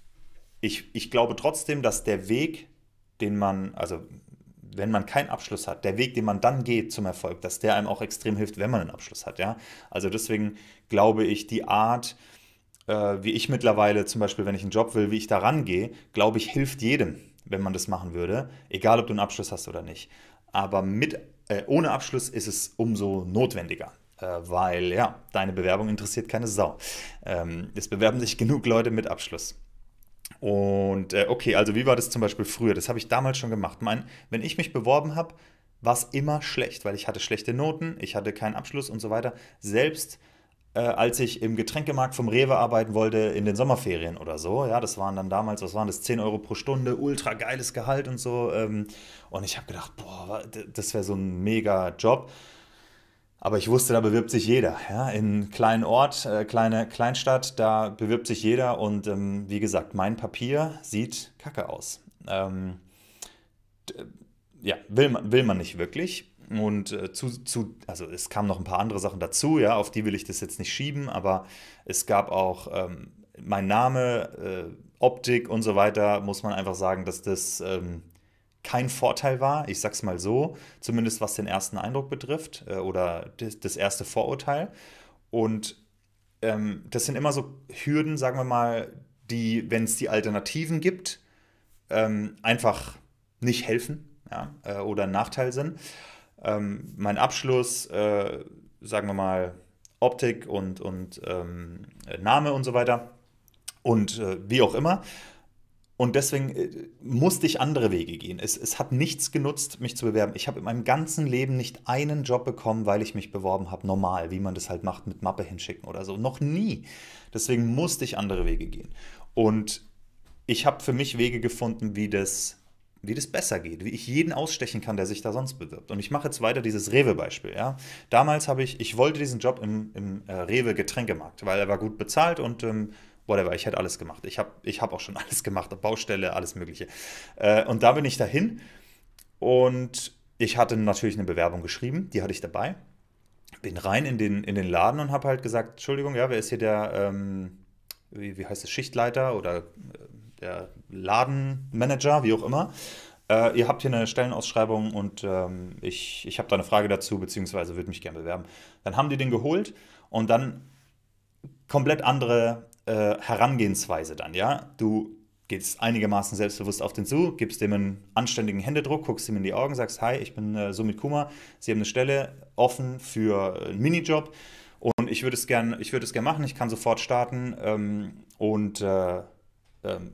ich, ich glaube trotzdem, dass der Weg, den man, also wenn man keinen Abschluss hat, der Weg, den man dann geht zum Erfolg, dass der einem auch extrem hilft, wenn man einen Abschluss hat. Ja? Also deswegen glaube ich, die Art, äh, wie ich mittlerweile zum Beispiel, wenn ich einen Job will, wie ich da rangehe, glaube ich, hilft jedem, wenn man das machen würde, egal ob du einen Abschluss hast oder nicht. Aber mit, äh, ohne Abschluss ist es umso notwendiger äh, weil ja, deine Bewerbung interessiert keine Sau. Ähm, es bewerben sich genug Leute mit Abschluss. Und äh, okay, also wie war das zum Beispiel früher? Das habe ich damals schon gemacht. Mein, wenn ich mich beworben habe, war es immer schlecht, weil ich hatte schlechte Noten, ich hatte keinen Abschluss und so weiter. Selbst äh, als ich im Getränkemarkt vom Rewe arbeiten wollte in den Sommerferien oder so, ja, das waren dann damals, was waren das, 10 Euro pro Stunde, ultra geiles Gehalt und so. Ähm, und ich habe gedacht, boah, das wäre so ein mega Job. Aber ich wusste, da bewirbt sich jeder. Ja, in kleinen Ort, äh, kleine Kleinstadt, da bewirbt sich jeder. Und ähm, wie gesagt, mein Papier sieht kacke aus. Ähm, äh, ja, will man, will man nicht wirklich. Und äh, zu, zu, also es kamen noch ein paar andere Sachen dazu, ja, auf die will ich das jetzt nicht schieben, aber es gab auch ähm, mein Name, äh, Optik und so weiter, muss man einfach sagen, dass das ähm, kein Vorteil war, ich sag's mal so, zumindest was den ersten Eindruck betrifft äh, oder das, das, erste Vorurteil. Und ähm, das sind immer so Hürden, sagen wir mal, die, wenn es die Alternativen gibt, ähm, einfach nicht helfen ja, äh, oder ein Nachteil sind. Ähm, mein Abschluss, äh, sagen wir mal, Optik und, und ähm, Name und so weiter und äh, wie auch immer und deswegen äh, musste ich andere Wege gehen. Es, es hat nichts genutzt, mich zu bewerben. Ich habe in meinem ganzen Leben nicht einen Job bekommen, weil ich mich beworben habe. Normal, wie man das halt macht, mit Mappe hinschicken oder so. Noch nie. Deswegen musste ich andere Wege gehen. Und ich habe für mich Wege gefunden, wie das, wie das besser geht. Wie ich jeden ausstechen kann, der sich da sonst bewirbt. Und ich mache jetzt weiter dieses Rewe-Beispiel. Ja? Damals habe ich, ich wollte diesen Job im, im äh, Rewe-Getränkemarkt, weil er war gut bezahlt und... Ähm, whatever, ich hätte alles gemacht. Ich habe ich hab auch schon alles gemacht, Baustelle, alles Mögliche. Äh, und da bin ich dahin und ich hatte natürlich eine Bewerbung geschrieben, die hatte ich dabei. Bin rein in den, in den Laden und habe halt gesagt, Entschuldigung, ja, wer ist hier der, ähm, wie, wie heißt es, Schichtleiter oder äh, der Ladenmanager, wie auch immer. Äh, ihr habt hier eine Stellenausschreibung und ähm, ich, ich habe da eine Frage dazu, beziehungsweise würde mich gerne bewerben. Dann haben die den geholt und dann komplett andere äh, Herangehensweise dann, ja. Du gehst einigermaßen selbstbewusst auf den zu, gibst dem einen anständigen Händedruck, guckst ihm in die Augen, sagst, hi, ich bin äh, Sumit Kuma, Sie haben eine Stelle offen für äh, einen Minijob und ich würde es gerne ich gern machen, ich kann sofort starten ähm, und äh, äh,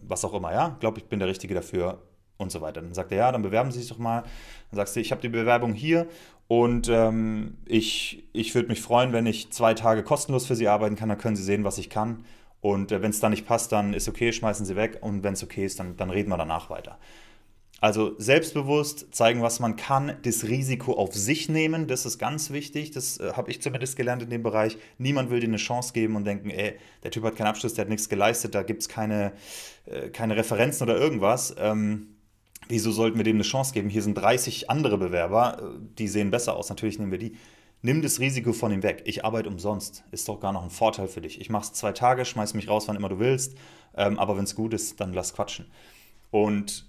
was auch immer, ja, glaube ich bin der Richtige dafür und so weiter. Dann sagt er, ja, dann bewerben Sie sich doch mal. Dann sagst du, ich habe die Bewerbung hier und ähm, ich, ich würde mich freuen, wenn ich zwei Tage kostenlos für Sie arbeiten kann, dann können Sie sehen, was ich kann und äh, wenn es dann nicht passt, dann ist okay, schmeißen sie weg. Und wenn es okay ist, dann, dann reden wir danach weiter. Also selbstbewusst zeigen, was man kann, das Risiko auf sich nehmen, das ist ganz wichtig, das äh, habe ich zumindest gelernt in dem Bereich. Niemand will dir eine Chance geben und denken, ey, der Typ hat keinen Abschluss, der hat nichts geleistet, da gibt es keine, äh, keine Referenzen oder irgendwas. Ähm, wieso sollten wir dem eine Chance geben? Hier sind 30 andere Bewerber, äh, die sehen besser aus, natürlich nehmen wir die. Nimm das Risiko von ihm weg. Ich arbeite umsonst. Ist doch gar noch ein Vorteil für dich. Ich mache es zwei Tage, schmeiß mich raus, wann immer du willst. Ähm, aber wenn es gut ist, dann lass quatschen. Und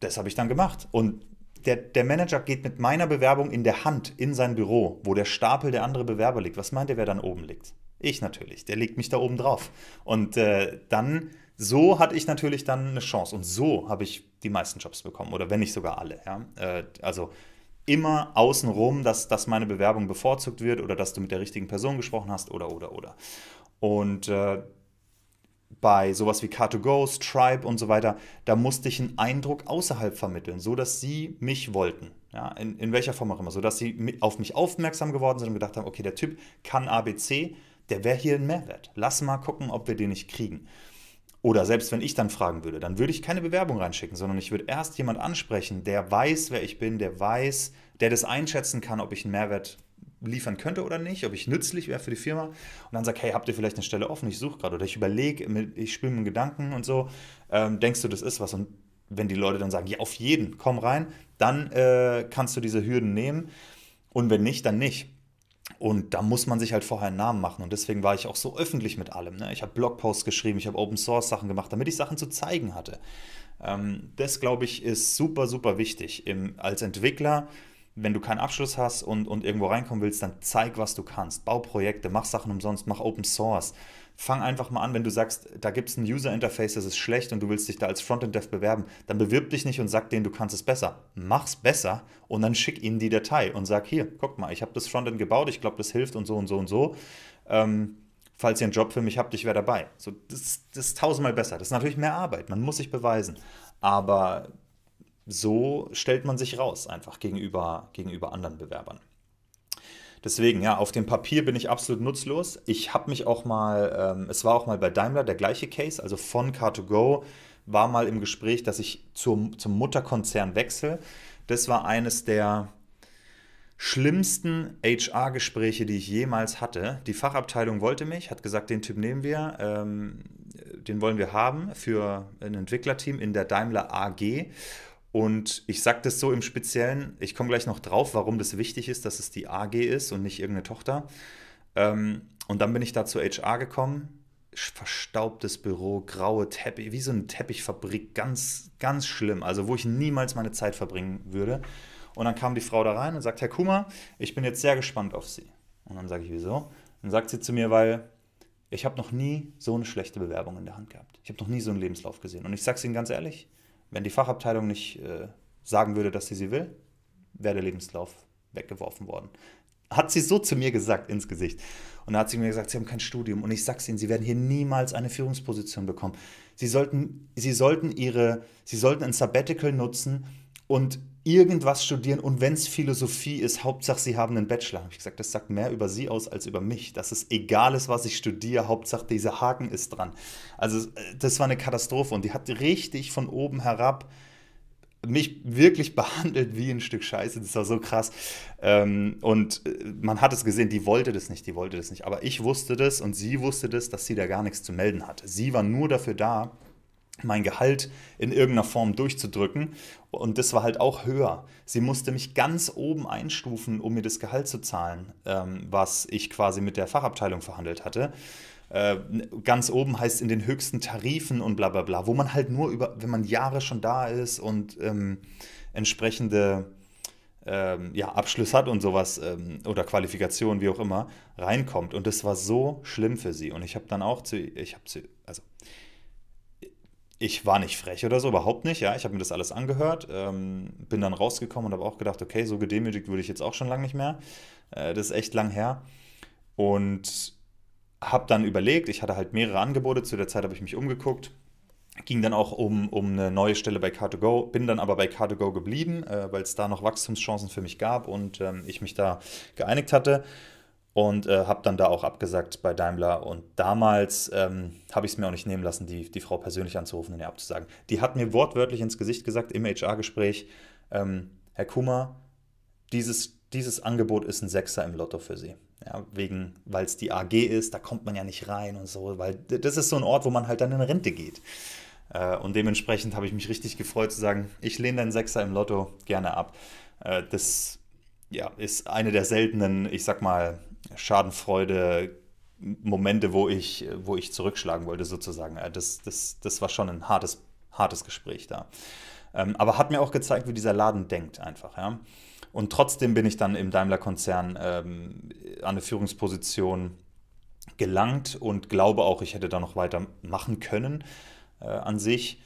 das habe ich dann gemacht. Und der, der, Manager geht mit meiner Bewerbung in der Hand in sein Büro, wo der Stapel der andere Bewerber liegt. Was meint er, wer dann oben liegt? Ich natürlich. Der legt mich da oben drauf. Und äh, dann, so hatte ich natürlich dann eine Chance. Und so habe ich die meisten Jobs bekommen. Oder wenn nicht sogar alle. Ja? Äh, also immer außenrum, dass, dass meine Bewerbung bevorzugt wird oder dass du mit der richtigen Person gesprochen hast oder, oder, oder. Und äh, bei sowas wie Car2Go, Stripe und so weiter, da musste ich einen Eindruck außerhalb vermitteln, sodass sie mich wollten. Ja, in, in welcher Form auch immer, sodass sie auf mich aufmerksam geworden sind und gedacht haben, okay, der Typ kann ABC, der wäre hier ein Mehrwert. Lass mal gucken, ob wir den nicht kriegen. Oder selbst wenn ich dann fragen würde, dann würde ich keine Bewerbung reinschicken, sondern ich würde erst jemand ansprechen, der weiß, wer ich bin, der weiß, der das einschätzen kann, ob ich einen Mehrwert liefern könnte oder nicht, ob ich nützlich wäre für die Firma und dann sage, hey, habt ihr vielleicht eine Stelle offen, ich suche gerade oder ich überlege, ich spiele mit Gedanken und so, ähm, denkst du, das ist was und wenn die Leute dann sagen, ja, auf jeden, komm rein, dann äh, kannst du diese Hürden nehmen und wenn nicht, dann nicht. Und da muss man sich halt vorher einen Namen machen. Und deswegen war ich auch so öffentlich mit allem. Ne? Ich habe Blogposts geschrieben, ich habe Open Source Sachen gemacht, damit ich Sachen zu zeigen hatte. Ähm, das, glaube ich, ist super, super wichtig. Im, als Entwickler, wenn du keinen Abschluss hast und, und irgendwo reinkommen willst, dann zeig, was du kannst. Bau Projekte, mach Sachen umsonst, mach Open Source fang einfach mal an, wenn du sagst, da gibt es ein User-Interface, das ist schlecht und du willst dich da als Frontend-Dev bewerben, dann bewirb dich nicht und sag denen, du kannst es besser. Mach's besser und dann schick ihnen die Datei und sag, hier, guck mal, ich habe das Frontend gebaut, ich glaube, das hilft und so und so und so. Ähm, falls ihr einen Job für mich habt, ich wäre dabei. So, das, das ist tausendmal besser. Das ist natürlich mehr Arbeit, man muss sich beweisen. Aber so stellt man sich raus einfach gegenüber, gegenüber anderen Bewerbern. Deswegen, ja, auf dem Papier bin ich absolut nutzlos. Ich habe mich auch mal, ähm, es war auch mal bei Daimler der gleiche Case, also von Car2Go war mal im Gespräch, dass ich zum, zum Mutterkonzern wechsle. Das war eines der schlimmsten HR-Gespräche, die ich jemals hatte. Die Fachabteilung wollte mich, hat gesagt, den Typ nehmen wir, ähm, den wollen wir haben für ein Entwicklerteam in der Daimler AG. Und ich sage das so im Speziellen, ich komme gleich noch drauf, warum das wichtig ist, dass es die AG ist und nicht irgendeine Tochter. Ähm, und dann bin ich da zur HR gekommen. Verstaubtes Büro, graue Teppich, wie so eine Teppichfabrik, ganz, ganz schlimm. Also, wo ich niemals meine Zeit verbringen würde. Und dann kam die Frau da rein und sagt: Herr Kuma, ich bin jetzt sehr gespannt auf Sie. Und dann sage ich: Wieso? Dann sagt sie zu mir, weil ich habe noch nie so eine schlechte Bewerbung in der Hand gehabt. Ich habe noch nie so einen Lebenslauf gesehen. Und ich sage es Ihnen ganz ehrlich, wenn die Fachabteilung nicht äh, sagen würde, dass sie sie will, wäre der Lebenslauf weggeworfen worden. Hat sie so zu mir gesagt ins Gesicht. Und da hat sie mir gesagt, sie haben kein Studium. Und ich sage es ihnen, sie werden hier niemals eine Führungsposition bekommen. Sie sollten, sie sollten ihre, sie sollten ein Sabbatical nutzen und irgendwas studieren und wenn es Philosophie ist, Hauptsache sie haben einen Bachelor. ich gesagt, das sagt mehr über sie aus als über mich. Dass es egal ist, was ich studiere, Hauptsache dieser Haken ist dran. Also äh, das war eine Katastrophe und die hat richtig von oben herab mich wirklich behandelt wie ein Stück Scheiße. Das war so krass. Ähm, und äh, man hat es gesehen, die wollte das nicht, die wollte das nicht. Aber ich wusste das und sie wusste das, dass sie da gar nichts zu melden hatte. Sie war nur dafür da, mein Gehalt in irgendeiner Form durchzudrücken. Und das war halt auch höher. Sie musste mich ganz oben einstufen, um mir das Gehalt zu zahlen, ähm, was ich quasi mit der Fachabteilung verhandelt hatte. Äh, ganz oben heißt in den höchsten Tarifen und bla bla bla, wo man halt nur über, wenn man Jahre schon da ist und ähm, entsprechende ähm, ja, Abschluss hat und sowas ähm, oder Qualifikation, wie auch immer, reinkommt. Und das war so schlimm für sie. Und ich habe dann auch zu, ich habe zu, also ich war nicht frech oder so, überhaupt nicht. Ja, ich habe mir das alles angehört, ähm, bin dann rausgekommen und habe auch gedacht, okay, so gedemütigt würde ich jetzt auch schon lange nicht mehr. Äh, das ist echt lang her. Und habe dann überlegt, ich hatte halt mehrere Angebote, zu der Zeit habe ich mich umgeguckt, ging dann auch um, um eine neue Stelle bei Car2Go, bin dann aber bei Car2Go geblieben, äh, weil es da noch Wachstumschancen für mich gab und ähm, ich mich da geeinigt hatte und äh, habe dann da auch abgesagt bei Daimler. Und damals ähm, habe ich es mir auch nicht nehmen lassen, die, die Frau persönlich anzurufen und ihr abzusagen. Die hat mir wortwörtlich ins Gesicht gesagt im HR-Gespräch, ähm, Herr Kummer, dieses, dieses Angebot ist ein Sechser im Lotto für Sie. Ja, wegen, weil es die AG ist, da kommt man ja nicht rein und so, weil das ist so ein Ort, wo man halt dann in Rente geht. Äh, und dementsprechend habe ich mich richtig gefreut zu sagen, ich lehne deinen Sechser im Lotto gerne ab. Äh, das ja, ist eine der seltenen, ich sag mal, Schadenfreude Momente, wo ich, wo ich zurückschlagen wollte, sozusagen. Äh, das, das, das war schon ein hartes, hartes Gespräch da. Ähm, aber hat mir auch gezeigt, wie dieser Laden denkt einfach. Ja? Und trotzdem bin ich dann im Daimler-Konzern ähm, an eine Führungsposition gelangt und glaube auch, ich hätte da noch weiter machen können äh, an sich.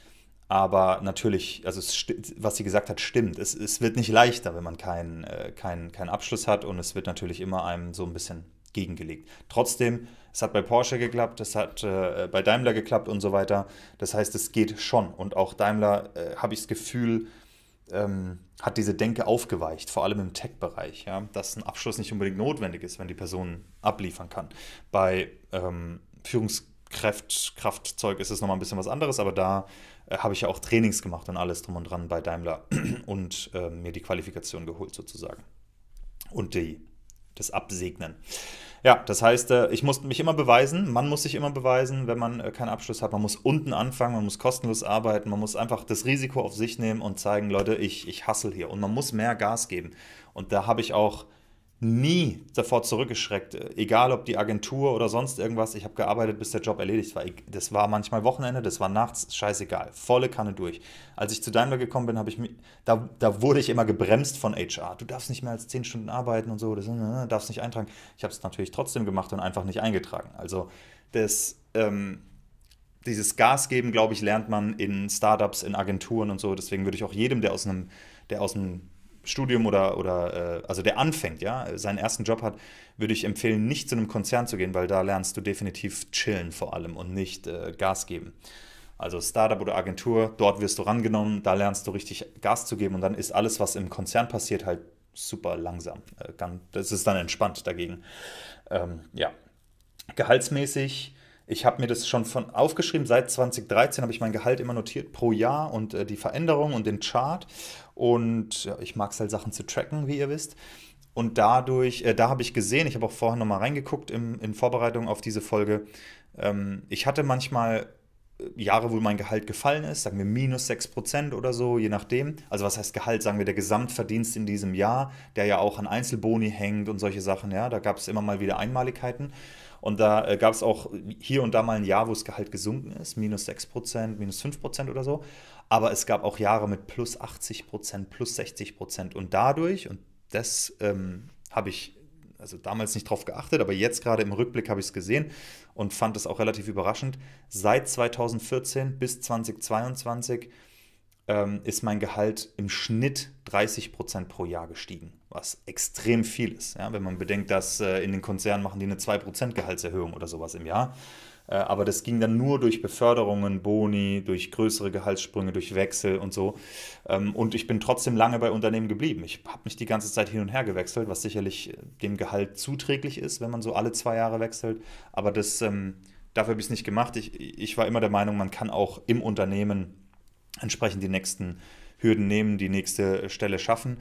Aber natürlich, also es, was sie gesagt hat, stimmt. Es, es wird nicht leichter, wenn man keinen äh, kein, kein Abschluss hat und es wird natürlich immer einem so ein bisschen gegengelegt. Trotzdem, es hat bei Porsche geklappt, es hat äh, bei Daimler geklappt und so weiter. Das heißt, es geht schon. Und auch Daimler, äh, habe ich das Gefühl, ähm, hat diese Denke aufgeweicht, vor allem im Tech-Bereich, ja? dass ein Abschluss nicht unbedingt notwendig ist, wenn die Person abliefern kann. Bei ähm, Führungskräft, ist es nochmal ein bisschen was anderes, aber da äh, habe ich ja auch Trainings gemacht und alles drum und dran bei Daimler und äh, mir die Qualifikation geholt sozusagen. Und die, das Absegnen. Ja, das heißt, äh, ich musste mich immer beweisen, man muss sich immer beweisen, wenn man äh, keinen Abschluss hat. Man muss unten anfangen, man muss kostenlos arbeiten, man muss einfach das Risiko auf sich nehmen und zeigen, Leute, ich, ich hassel hier und man muss mehr Gas geben. Und da habe ich auch nie davor zurückgeschreckt, egal ob die Agentur oder sonst irgendwas. Ich habe gearbeitet, bis der Job erledigt war. Das war manchmal Wochenende, das war nachts, scheißegal, volle Kanne durch. Als ich zu Daimler gekommen bin, habe ich da, da wurde ich immer gebremst von HR. Du darfst nicht mehr als zehn Stunden arbeiten und so, das, ne, ne, darfst nicht eintragen. Ich habe es natürlich trotzdem gemacht und einfach nicht eingetragen. Also das, ähm, dieses Gas geben, glaube ich, lernt man in Startups, in Agenturen und so. Deswegen würde ich auch jedem, der aus einem, der aus einem Studium oder, oder äh, also der anfängt, ja, seinen ersten Job hat, würde ich empfehlen, nicht zu einem Konzern zu gehen, weil da lernst du definitiv chillen vor allem und nicht äh, Gas geben. Also Startup oder Agentur, dort wirst du rangenommen, da lernst du richtig Gas zu geben und dann ist alles, was im Konzern passiert, halt super langsam. Äh, das ist dann entspannt dagegen. Ähm, ja, gehaltsmäßig, ich habe mir das schon von aufgeschrieben, seit 2013 habe ich mein Gehalt immer notiert pro Jahr und äh, die Veränderung und den Chart. Und ja, ich mag es halt, Sachen zu tracken, wie ihr wisst. Und dadurch, äh, da habe ich gesehen, ich habe auch vorhin nochmal reingeguckt im, in Vorbereitung auf diese Folge, ähm, ich hatte manchmal äh, Jahre, wo mein Gehalt gefallen ist, sagen wir minus 6% oder so, je nachdem. Also was heißt Gehalt, sagen wir der Gesamtverdienst in diesem Jahr, der ja auch an Einzelboni hängt und solche Sachen, ja, da gab es immer mal wieder Einmaligkeiten. Und da äh, gab es auch hier und da mal ein Jahr, wo das Gehalt gesunken ist, minus 6%, minus 5% oder so. Aber es gab auch Jahre mit plus 80%, plus 60%. Und dadurch, und das ähm, habe ich also damals nicht drauf geachtet, aber jetzt gerade im Rückblick habe ich es gesehen und fand es auch relativ überraschend. Seit 2014 bis 2022 ähm, ist mein Gehalt im Schnitt 30 Prozent pro Jahr gestiegen, was extrem viel ist. Ja? Wenn man bedenkt, dass äh, in den Konzernen machen die eine 2 Prozent Gehaltserhöhung oder sowas im Jahr. Äh, aber das ging dann nur durch Beförderungen, Boni, durch größere Gehaltssprünge, durch Wechsel und so. Ähm, und ich bin trotzdem lange bei Unternehmen geblieben. Ich habe mich die ganze Zeit hin und her gewechselt, was sicherlich äh, dem Gehalt zuträglich ist, wenn man so alle zwei Jahre wechselt. Aber das, ähm, dafür habe ich es nicht gemacht. Ich, ich war immer der Meinung, man kann auch im Unternehmen entsprechend die nächsten Hürden nehmen, die nächste Stelle schaffen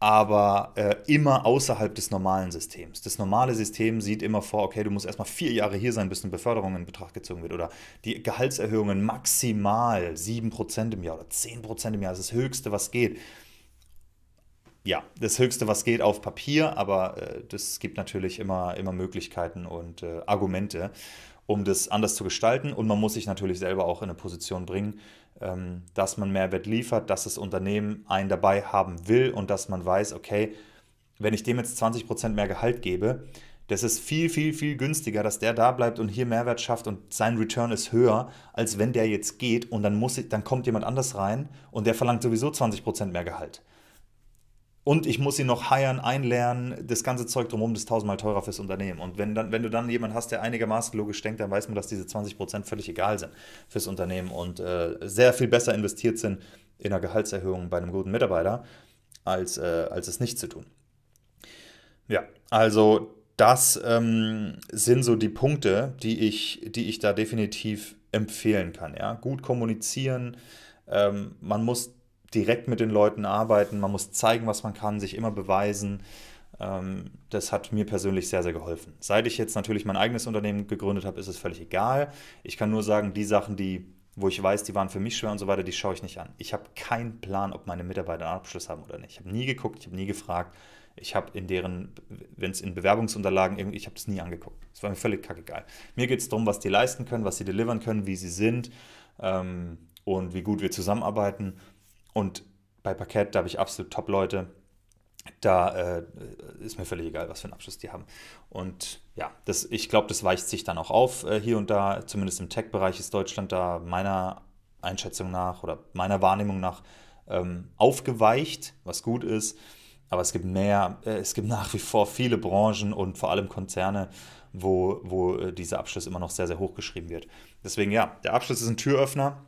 aber äh, immer außerhalb des normalen Systems. Das normale System sieht immer vor, okay, du musst erstmal vier Jahre hier sein, bis eine Beförderung in Betracht gezogen wird oder die Gehaltserhöhungen maximal 7% im Jahr oder 10% im Jahr, das ist das Höchste, was geht. Ja, das Höchste, was geht auf Papier, aber äh, das gibt natürlich immer, immer Möglichkeiten und äh, Argumente, um das anders zu gestalten und man muss sich natürlich selber auch in eine Position bringen, ähm, dass man Mehrwert liefert, dass das Unternehmen einen dabei haben will und dass man weiß, okay, wenn ich dem jetzt 20% mehr Gehalt gebe, das ist viel, viel, viel günstiger, dass der da bleibt und hier Mehrwert schafft und sein Return ist höher, als wenn der jetzt geht und dann, muss ich, dann kommt jemand anders rein und der verlangt sowieso 20% mehr Gehalt. Und ich muss ihn noch hiren, einlernen, das ganze Zeug drumherum, das ist tausendmal teurer fürs Unternehmen. Und wenn, dann, wenn du dann jemanden hast, der einigermaßen logisch denkt, dann weiß man, dass diese 20% völlig egal sind fürs Unternehmen und äh, sehr viel besser investiert sind in einer Gehaltserhöhung bei einem guten Mitarbeiter, als, äh, als es nicht zu tun. Ja, also das ähm, sind so die Punkte, die ich, die ich da definitiv empfehlen kann. Ja? Gut kommunizieren, ähm, man muss direkt mit den Leuten arbeiten, man muss zeigen, was man kann, sich immer beweisen. Ähm, das hat mir persönlich sehr, sehr geholfen. Seit ich jetzt natürlich mein eigenes Unternehmen gegründet habe, ist es völlig egal. Ich kann nur sagen, die Sachen, die, wo ich weiß, die waren für mich schwer und so weiter, die schaue ich nicht an. Ich habe keinen Plan, ob meine Mitarbeiter einen Abschluss haben oder nicht. Ich habe nie geguckt, ich habe nie gefragt. Ich habe in deren, wenn es in Bewerbungsunterlagen irgendwie, ich habe das nie angeguckt. Es war mir völlig kackegal. Mir geht es darum, was die leisten können, was sie delivern können, wie sie sind ähm, und wie gut wir zusammenarbeiten. Und bei Parkett, da habe ich absolut Top-Leute. Da äh, ist mir völlig egal, was für einen Abschluss die haben. Und ja, das, ich glaube, das weicht sich dann auch auf äh, hier und da. Zumindest im Tech-Bereich ist Deutschland da meiner Einschätzung nach oder meiner Wahrnehmung nach ähm, aufgeweicht, was gut ist. Aber es gibt mehr, äh, es gibt nach wie vor viele Branchen und vor allem Konzerne, wo, wo äh, dieser Abschluss immer noch sehr, sehr hoch geschrieben wird. Deswegen ja, der Abschluss ist ein Türöffner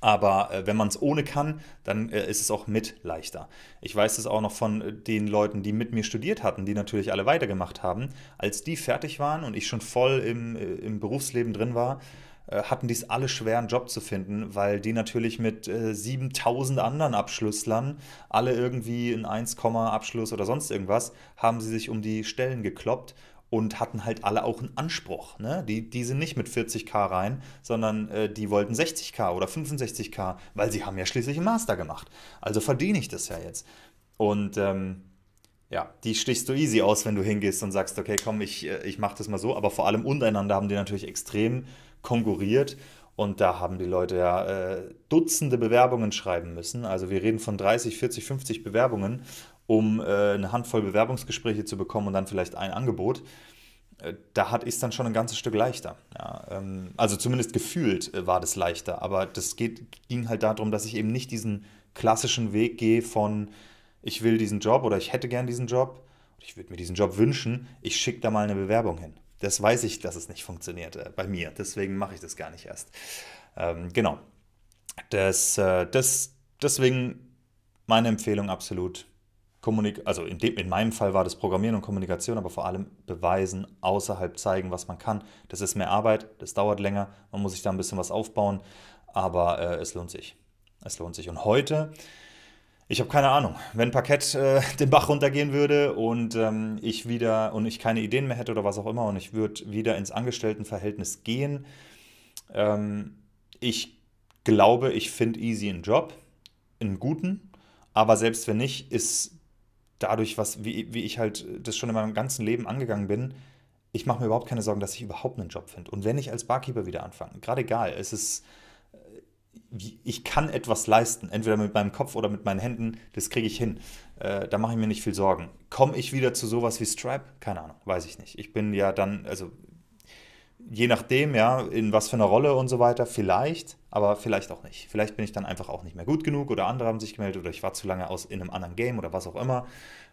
aber äh, wenn man es ohne kann, dann äh, ist es auch mit leichter. Ich weiß es auch noch von äh, den Leuten, die mit mir studiert hatten, die natürlich alle weitergemacht haben. Als die fertig waren und ich schon voll im, äh, im Berufsleben drin war, äh, hatten dies alle schwer, einen Job zu finden, weil die natürlich mit äh, 7000 anderen Abschlüsslern, alle irgendwie in 1, Abschluss oder sonst irgendwas, haben sie sich um die Stellen gekloppt und hatten halt alle auch einen Anspruch. Ne? Die, die sind nicht mit 40k rein, sondern äh, die wollten 60k oder 65k, weil sie haben ja schließlich einen Master gemacht. Also verdiene ich das ja jetzt. Und ähm, ja, die stichst du easy aus, wenn du hingehst und sagst, okay, komm, ich, äh, ich mache das mal so. Aber vor allem untereinander haben die natürlich extrem konkurriert. Und da haben die Leute ja äh, Dutzende Bewerbungen schreiben müssen. Also wir reden von 30, 40, 50 Bewerbungen um äh, eine Handvoll Bewerbungsgespräche zu bekommen und dann vielleicht ein Angebot. Äh, da hatte ich es dann schon ein ganzes Stück leichter. Ja, ähm, also zumindest gefühlt äh, war das leichter, aber das geht, ging halt darum, dass ich eben nicht diesen klassischen Weg gehe von, ich will diesen Job oder ich hätte gern diesen Job, ich würde mir diesen Job wünschen, ich schicke da mal eine Bewerbung hin. Das weiß ich, dass es nicht funktioniert äh, bei mir, deswegen mache ich das gar nicht erst. Ähm, genau. Das, das, deswegen meine Empfehlung absolut, Kommunik also in, dem, in meinem Fall war das Programmieren und Kommunikation, aber vor allem beweisen, außerhalb zeigen, was man kann. Das ist mehr Arbeit, das dauert länger, man muss sich da ein bisschen was aufbauen, aber äh, es lohnt sich. Es lohnt sich. Und heute, ich habe keine Ahnung, wenn Parkett äh, den Bach runtergehen würde und ähm, ich wieder und ich keine Ideen mehr hätte oder was auch immer und ich würde wieder ins Angestelltenverhältnis gehen. Ähm, ich glaube, ich finde easy einen Job, einen guten, aber selbst wenn nicht, ist dadurch, was, wie, wie ich halt das schon in meinem ganzen Leben angegangen bin, ich mache mir überhaupt keine Sorgen, dass ich überhaupt einen Job finde. Und wenn ich als Barkeeper wieder anfange, gerade egal, es ist, äh, ich kann etwas leisten, entweder mit meinem Kopf oder mit meinen Händen, das kriege ich hin. Äh, da mache ich mir nicht viel Sorgen. Komme ich wieder zu sowas wie Stripe? Keine Ahnung, weiß ich nicht. Ich bin ja dann, also je nachdem, ja, in was für einer Rolle und so weiter, vielleicht aber vielleicht auch nicht. Vielleicht bin ich dann einfach auch nicht mehr gut genug oder andere haben sich gemeldet oder ich war zu lange aus in einem anderen Game oder was auch immer.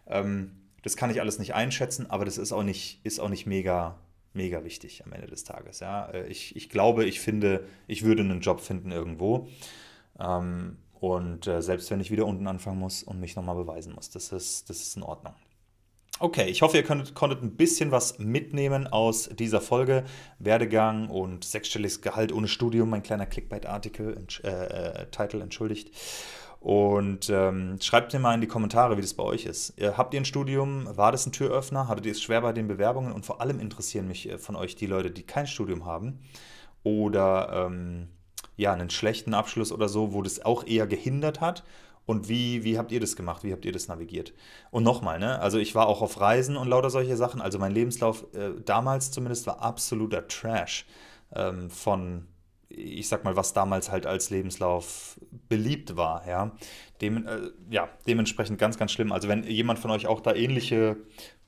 Ähm, das kann ich alles nicht einschätzen, aber das ist auch nicht, ist auch nicht mega, mega wichtig am Ende des Tages. Ja? Äh, ich, ich glaube, ich finde, ich würde einen Job finden irgendwo. Ähm, und äh, selbst wenn ich wieder unten anfangen muss und mich nochmal beweisen muss, das ist, das ist in Ordnung. Okay, ich hoffe, ihr könnt, konntet ein bisschen was mitnehmen aus dieser Folge. Werdegang und sechsstelliges Gehalt ohne Studium, mein kleiner Clickbait-Artikel, äh, äh, Titel, entschuldigt. Und ähm, schreibt mir mal in die Kommentare, wie das bei euch ist. Äh, habt ihr ein Studium? War das ein Türöffner? Hattet ihr es schwer bei den Bewerbungen? Und vor allem interessieren mich äh, von euch die Leute, die kein Studium haben oder ähm, ja, einen schlechten Abschluss oder so, wo das auch eher gehindert hat und wie, wie habt ihr das gemacht? Wie habt ihr das navigiert? Und nochmal, ne? Also ich war auch auf Reisen und lauter solche Sachen. Also mein Lebenslauf äh, damals zumindest war absoluter Trash ähm, von, ich sag mal, was damals halt als Lebenslauf beliebt war, ja. Dem, äh, ja, dementsprechend ganz, ganz schlimm. Also wenn jemand von euch auch da ähnliche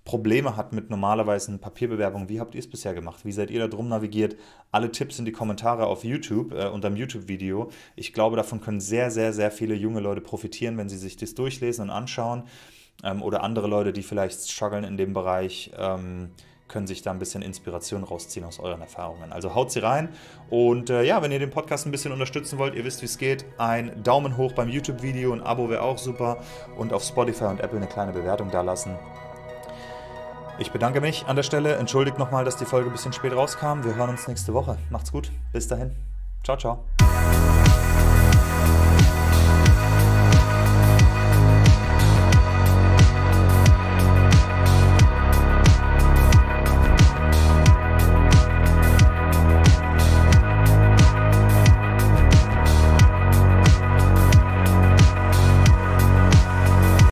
Probleme hat mit normalerweise Papierbewerbungen, wie habt ihr es bisher gemacht? Wie seid ihr da drum navigiert? Alle Tipps in die Kommentare auf YouTube äh, unter dem YouTube-Video. Ich glaube, davon können sehr, sehr, sehr viele junge Leute profitieren, wenn sie sich das durchlesen und anschauen. Ähm, oder andere Leute, die vielleicht strugglen in dem Bereich, ähm, können sich da ein bisschen Inspiration rausziehen aus euren Erfahrungen. Also haut sie rein. Und äh, ja, wenn ihr den Podcast ein bisschen unterstützen wollt, ihr wisst, wie es geht. Ein Daumen hoch beim YouTube-Video, ein Abo wäre auch super. Und auf Spotify und Apple eine kleine Bewertung da lassen. Ich bedanke mich an der Stelle. Entschuldigt nochmal, dass die Folge ein bisschen spät rauskam. Wir hören uns nächste Woche. Macht's gut. Bis dahin. Ciao, ciao.